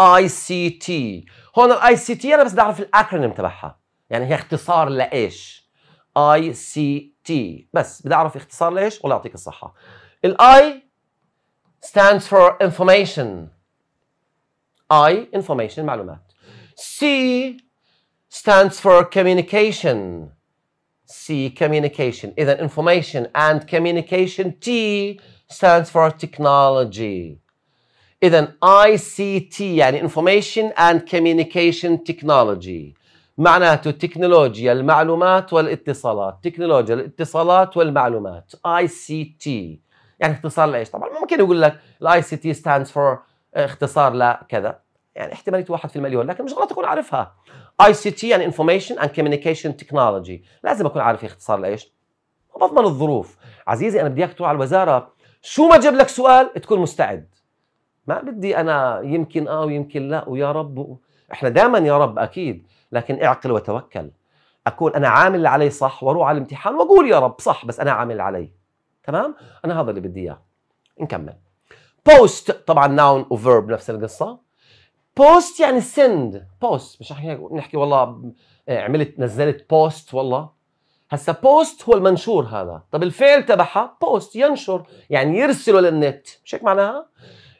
اي سي تي هون الاي سي تي انا بس بدي اعرف الاكرونيم تبعها يعني هي اختصار لايش؟ اي سي تي بس بدي اعرف اختصار لايش والله يعطيك الصحه الاي stands for information I information معلومات C stands for communication C communication إذا information and communication T stands for technology إذا ICT يعني information and communication technology معناته تكنولوجيا المعلومات والاتصالات تكنولوجيا الاتصالات والمعلومات اي سي تي يعني اختصار لايش طبعا ممكن يقول لك الاي سي تي ستاندز فور اختصار لكذا يعني احتماليه واحد في المليون لكن مش غلط اكون عارفها اي سي تي يعني انفورميشن اند كوميونيكيشن تكنولوجي لازم اكون عارف اختصار لايش بضمن الظروف عزيزي انا بدي اياك تروح على الوزاره شو ما جاب لك سؤال تكون مستعد ما بدي انا يمكن اه ويمكن لا ويا رب احنا دائما يا رب اكيد لكن اعقل وتوكل اكون انا عامل اللي علي صح واروح على الامتحان واقول يا رب صح بس انا عامل اللي علي تمام انا هذا اللي بدي اياه نكمل بوست طبعا ناون وفيرب نفس القصه بوست يعني سند بوست مش احنا نحكي والله عملت نزلت بوست والله هسا بوست هو المنشور هذا طب الفعل تبعها بوست ينشر يعني يرسله للنت مش هيك معناها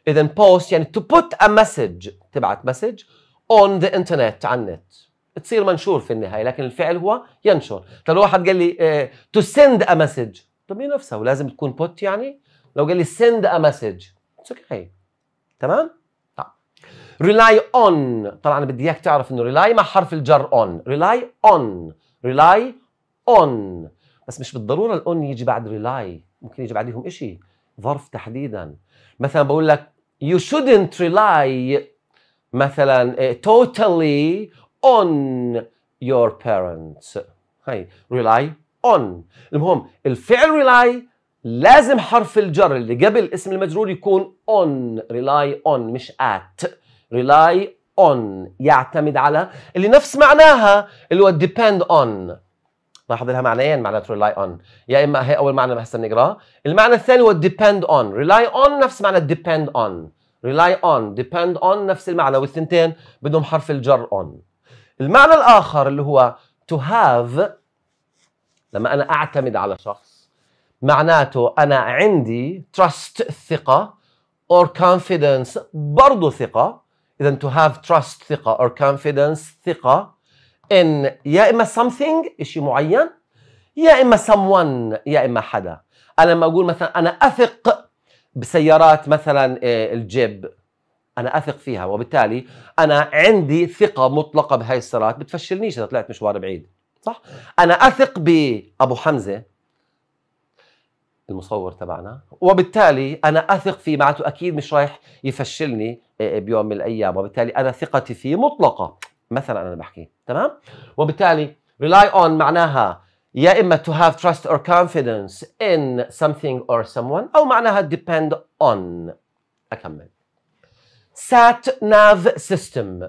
اذا بوست يعني تو بوت ا مسج تبعت مسج اون ذا انترنت على النت تصير منشور في النهايه لكن الفعل هو ينشر طب لو واحد قال لي تو سند ا مسج طب هي نفسها ولازم تكون بوت يعني لو قال لي سند ا مسج اوكي تمام ريلاي طيب. اون طبعا انا بدي اياك تعرف انه ريلاي مع حرف الجر اون ريلاي اون ريلاي اون بس مش بالضروره الاون يجي بعد ريلاي ممكن يجي بعديهم شيء ظرف تحديدا مثلا بقول لك يو شودنت ريلاي مثلا آه، totally on your parents هاي rely on المهم الفعل rely لازم حرف الجر اللي قبل اسم المجرور يكون on rely on مش at rely on يعتمد على اللي نفس معناها اللي هو depend on لاحظ لها معنيين معناته rely on يا اما هي اول معنى هسه بنقراه المعنى الثاني هو depend on rely on نفس معنى depend on rely on depend on نفس المعنى والثنتين بدهم حرف الجر on المعنى الآخر اللي هو to have لما أنا أعتمد على شخص معناته أنا عندي trust ثقة or confidence برضه ثقة إذا to have trust ثقة or confidence ثقة إن يا إما something شيء معين يا إما someone يا إما حدا أنا لما أقول مثلا أنا أثق بسيارات مثلا آه، الجيب انا اثق فيها وبالتالي انا عندي ثقه مطلقه بهاي السيارات بتفشلنيش اذا طلعت مشوار بعيد صح انا اثق بابو حمزه المصور تبعنا وبالتالي انا اثق فيه معناته اكيد مش رايح يفشلني آه، آه، بيوم من الايام وبالتالي انا ثقتي فيه مطلقه مثلا انا بحكي تمام وبالتالي rely on معناها يا اما to have trust or confidence in something or someone او معناها depend on اكمل سات ناف سيستم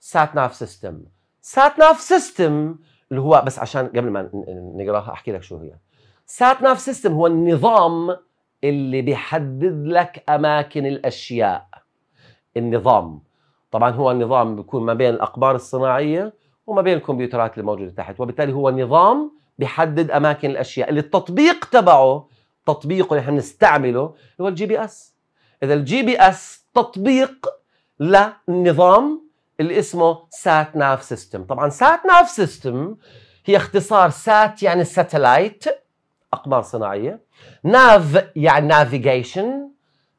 سات ناف سيستم سات ناف سيستم اللي هو بس عشان قبل ما نقراها احكي لك شو هي سات ناف سيستم هو النظام اللي بيحدد لك اماكن الاشياء النظام طبعا هو النظام بيكون ما بين الاقمار الصناعيه وما بين الكمبيوترات اللي موجوده تحت وبالتالي هو نظام بيحدد اماكن الاشياء اللي التطبيق تبعه تطبيقه اللي احنا بنستعمله هو الجي بي اس اذا الجي بي اس تطبيق للنظام اللي اسمه سات ناف سيستم طبعا سات ناف سيستم هي اختصار سات يعني ساتلايت اقمار صناعيه ناف يعني نافيجيشن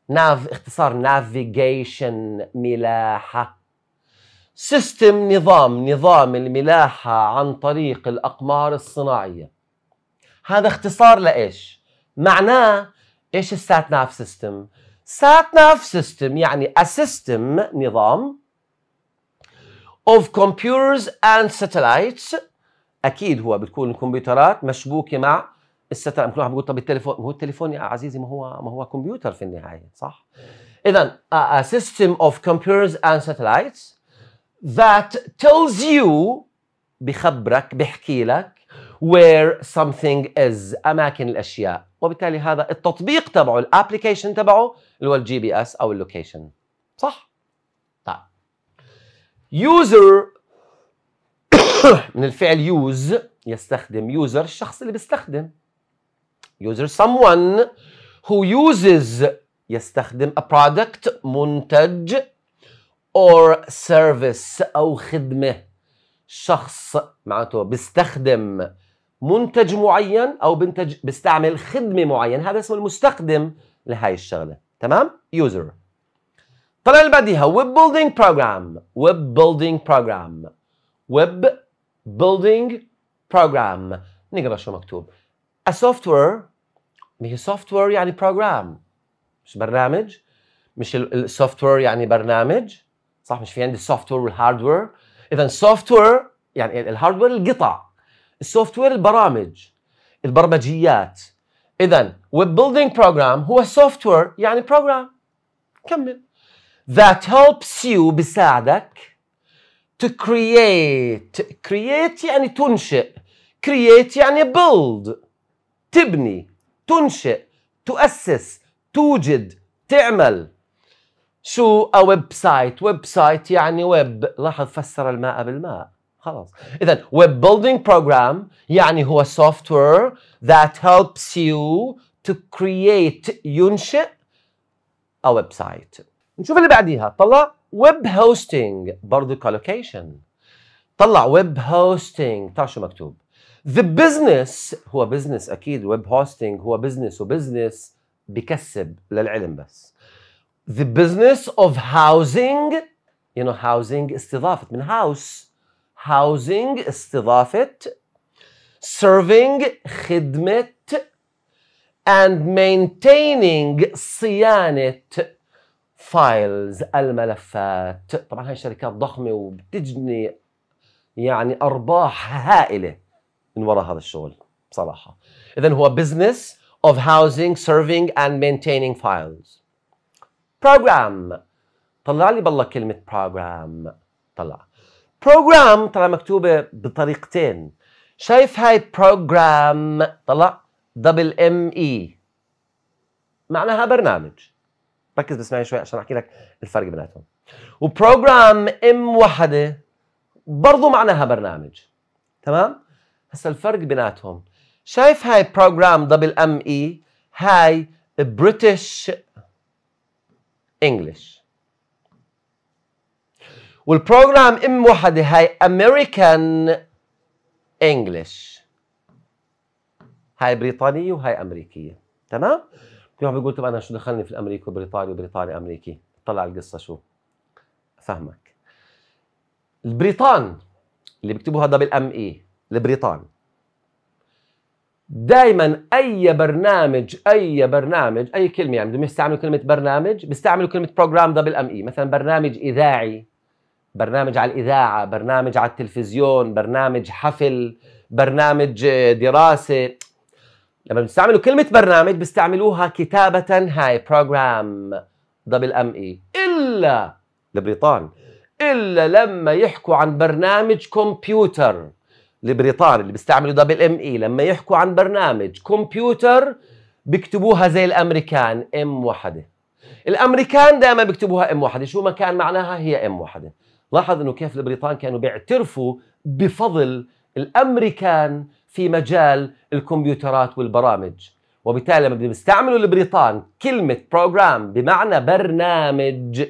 ناف اختصار نافيجيشن ملاحه سيستم نظام نظام الملاحه عن طريق الاقمار الصناعيه هذا اختصار لايش معناه ايش السات ناف سيستم sat nav system يعني a system نظام of computers and satellites اكيد هو بتكون الكمبيوترات مشبوكه مع الستلايت ممكن واحد بيقول طب التليفون ما هو التليفون يا عزيزي ما هو ما هو كمبيوتر في النهايه صح اذا a system of computers and satellites that tells you بخبرك بحكي لك where something is أماكن الأشياء وبالتالي هذا التطبيق تبعه الابليكيشن تبعه اللي هو الجي بي اس أو اللوكيشن صح؟ طيب يوزر (coughs) من الفعل يوز يستخدم يوزر الشخص اللي بيستخدم يوزر someone who uses يستخدم a product منتج or service أو خدمة شخص معناته بيستخدم منتج معين او بنتج بستعمل خدمه معين هذا اسمه المستخدم لهي الشغله تمام يوزر طلع اللي بعديها ويب بيلدينج بروجرام ويب بيلدينج بروجرام ويب بيلدينج بروجرام نقرا شو مكتوب A software ما هي software يعني بروجرام مش برنامج مش السوفت وير يعني برنامج صح مش في عندي السوفت وير والهاردوير اذا سوفت وير يعني الهاردوير القطع السوفت وير البرامج البرمجيات اذا ويب بيلدينج بروجرام هو سوفت وير يعني بروجرام كمل that helps you بيساعدك to create create يعني تنشئ create يعني build تبني تنشئ تؤسس توجد تعمل شو a website website يعني ويب لاحظ فسر الماء بالماء خلاص اذا web building program يعني هو software that helps you to create ينشئ a website نشوف اللي بعديها طلع web hosting برضه collocation طلع web hosting تعال شو مكتوب the business هو business اكيد web hosting هو business وبزنس بكسب للعلم بس the business of housing you know housing استضافة من house housing استضافة serving خدمة and maintaining صيانة files الملفات طبعا هاي شركات ضخمة وبتجني يعني أرباح هائلة من وراء هذا الشغل بصراحة إذا هو business of housing, serving and maintaining files program طلع لي بالله كلمة program طلع بروجرام طلع مكتوبه بطريقتين شايف هاي بروجرام طلع دبل ام اي معناها برنامج ركز بس معي شوي عشان احكي لك الفرق بيناتهم وبروجرام ام وحده برضه معناها برنامج تمام هسا الفرق بيناتهم شايف هاي بروجرام دبل ام اي e؟ هاي بريتش انجلش والبروجرام ام واحده هاي امريكان انجلش هاي بريطانيه وهاي امريكيه تمام في واحد بيقول طب انا شو دخلني في الامريكي وبريطاني وبريطاني امريكي طلع القصه شو فهمك البريطان اللي بيكتبوها دبل ام اي البريطان دائما اي برنامج اي برنامج اي كلمه يعني بدهم يستعملوا كلمه برنامج بيستعملوا كلمه بروجرام دبل ام اي مثلا برنامج اذاعي برنامج على الاذاعه برنامج على التلفزيون برنامج حفل برنامج دراسه لما بيستعملوا كلمه برنامج بيستعملوها كتابه هاي بروجرام دبل ام اي الا لبريطان الا لما يحكوا عن برنامج كمبيوتر لبريطان اللي بيستعملوا دبل ام اي لما يحكوا عن برنامج كمبيوتر بيكتبوها زي الامريكان ام وحده الامريكان دائما بيكتبوها ام وحده شو ما كان معناها هي ام وحده لاحظ انه كيف البريطان كانوا بيعترفوا بفضل الامريكان في مجال الكمبيوترات والبرامج وبالتالي لما بيستعملوا البريطان كلمه بروجرام بمعنى برنامج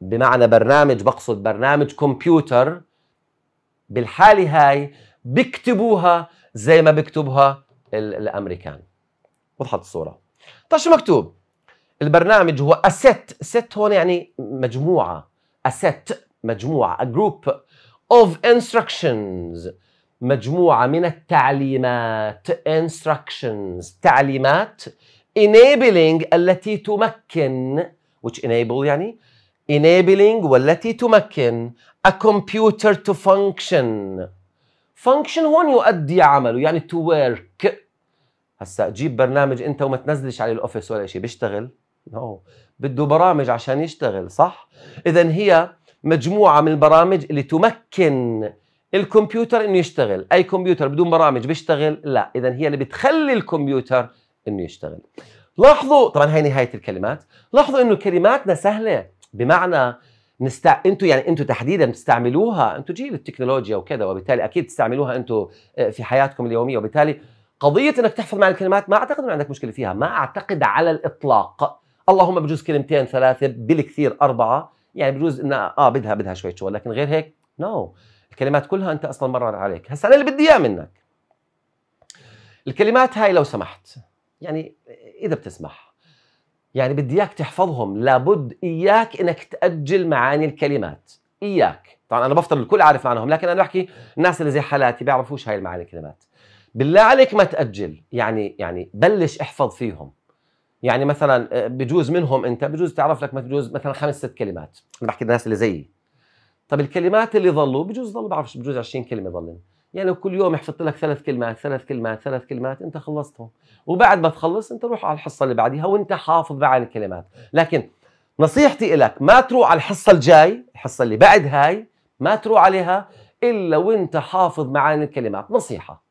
بمعنى برنامج بقصد برنامج كمبيوتر بالحاله هاي بيكتبوها زي ما بيكتبها الامريكان وضحت الصوره طيب شو مكتوب البرنامج هو اسيت ست هون يعني مجموعه اسيت مجموعة a group of instructions مجموعة من التعليمات instructions تعليمات enabling التي تمكن which enable يعني enabling والتي تمكن a computer to function function هون يؤدي عمله يعني to work هسا جيب برنامج انت وما تنزلش عليه الاوفيس ولا شيء بيشتغل؟ نو no. بده برامج عشان يشتغل صح؟ اذا هي مجموعه من البرامج اللي تمكن الكمبيوتر انه يشتغل اي كمبيوتر بدون برامج بيشتغل لا اذا هي اللي بتخلي الكمبيوتر انه يشتغل لاحظوا طبعا هاي نهايه الكلمات لاحظوا انه كلماتنا سهله بمعنى نستع... انتم يعني انتم تحديدا بتستعملوها انتم جيل التكنولوجيا وكذا وبالتالي اكيد تستعملوها انتم آه، في حياتكم اليوميه وبالتالي قضيه انك تحفظ مع الكلمات ما اعتقد انه عندك مشكله فيها ما اعتقد على الاطلاق اللهم بجوز كلمتين ثلاثه بالكثير اربعه يعني بجوز انها اه بدها بدها شويه شغل لكن غير هيك نو no. الكلمات كلها انت اصلا مرر عليك هسا انا اللي بدي اياه منك الكلمات هاي لو سمحت يعني اذا بتسمح يعني بدي اياك تحفظهم لابد اياك انك تاجل معاني الكلمات اياك طبعا انا بفترض الكل عارف معناهم لكن انا بحكي الناس اللي زي حالاتي بيعرفوش هاي المعاني الكلمات بالله عليك ما تاجل يعني يعني بلش احفظ فيهم يعني مثلا آه، بجوز منهم انت بجوز تعرف لك بجوز مثلا خمس ست كلمات انا بحكي الناس اللي زيي طب الكلمات اللي ظلوا بجوز ظلوا بعرفش بجوز 20 كلمه ظلن يعني كل يوم حفظت لك ثلاث كلمات ثلاث كلمات ثلاث كلمات انت خلصتهم وبعد ما تخلص انت روح على الحصه اللي بعديها وانت حافظ بقى على الكلمات لكن نصيحتي لك ما تروح على الحصه الجاي الحصه اللي بعد هاي ما تروح عليها الا وانت حافظ معاني الكلمات نصيحه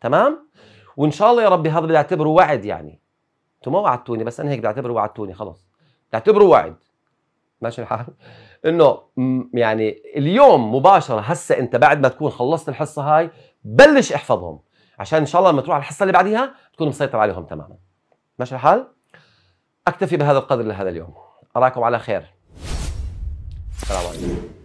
تمام وان شاء الله يا ربي هذا بدي اعتبره وعد يعني انتوا ما وعدتوني بس انا هيك بعتبره وعدتوني خلص بعتبره وعد ماشي الحال انه يعني اليوم مباشره هسه انت بعد ما تكون خلصت الحصه هاي بلش احفظهم عشان ان شاء الله لما تروح على الحصه اللي بعديها تكون مسيطر عليهم تماما ماشي الحال اكتفي بهذا القدر لهذا اليوم اراكم على خير السلام عليكم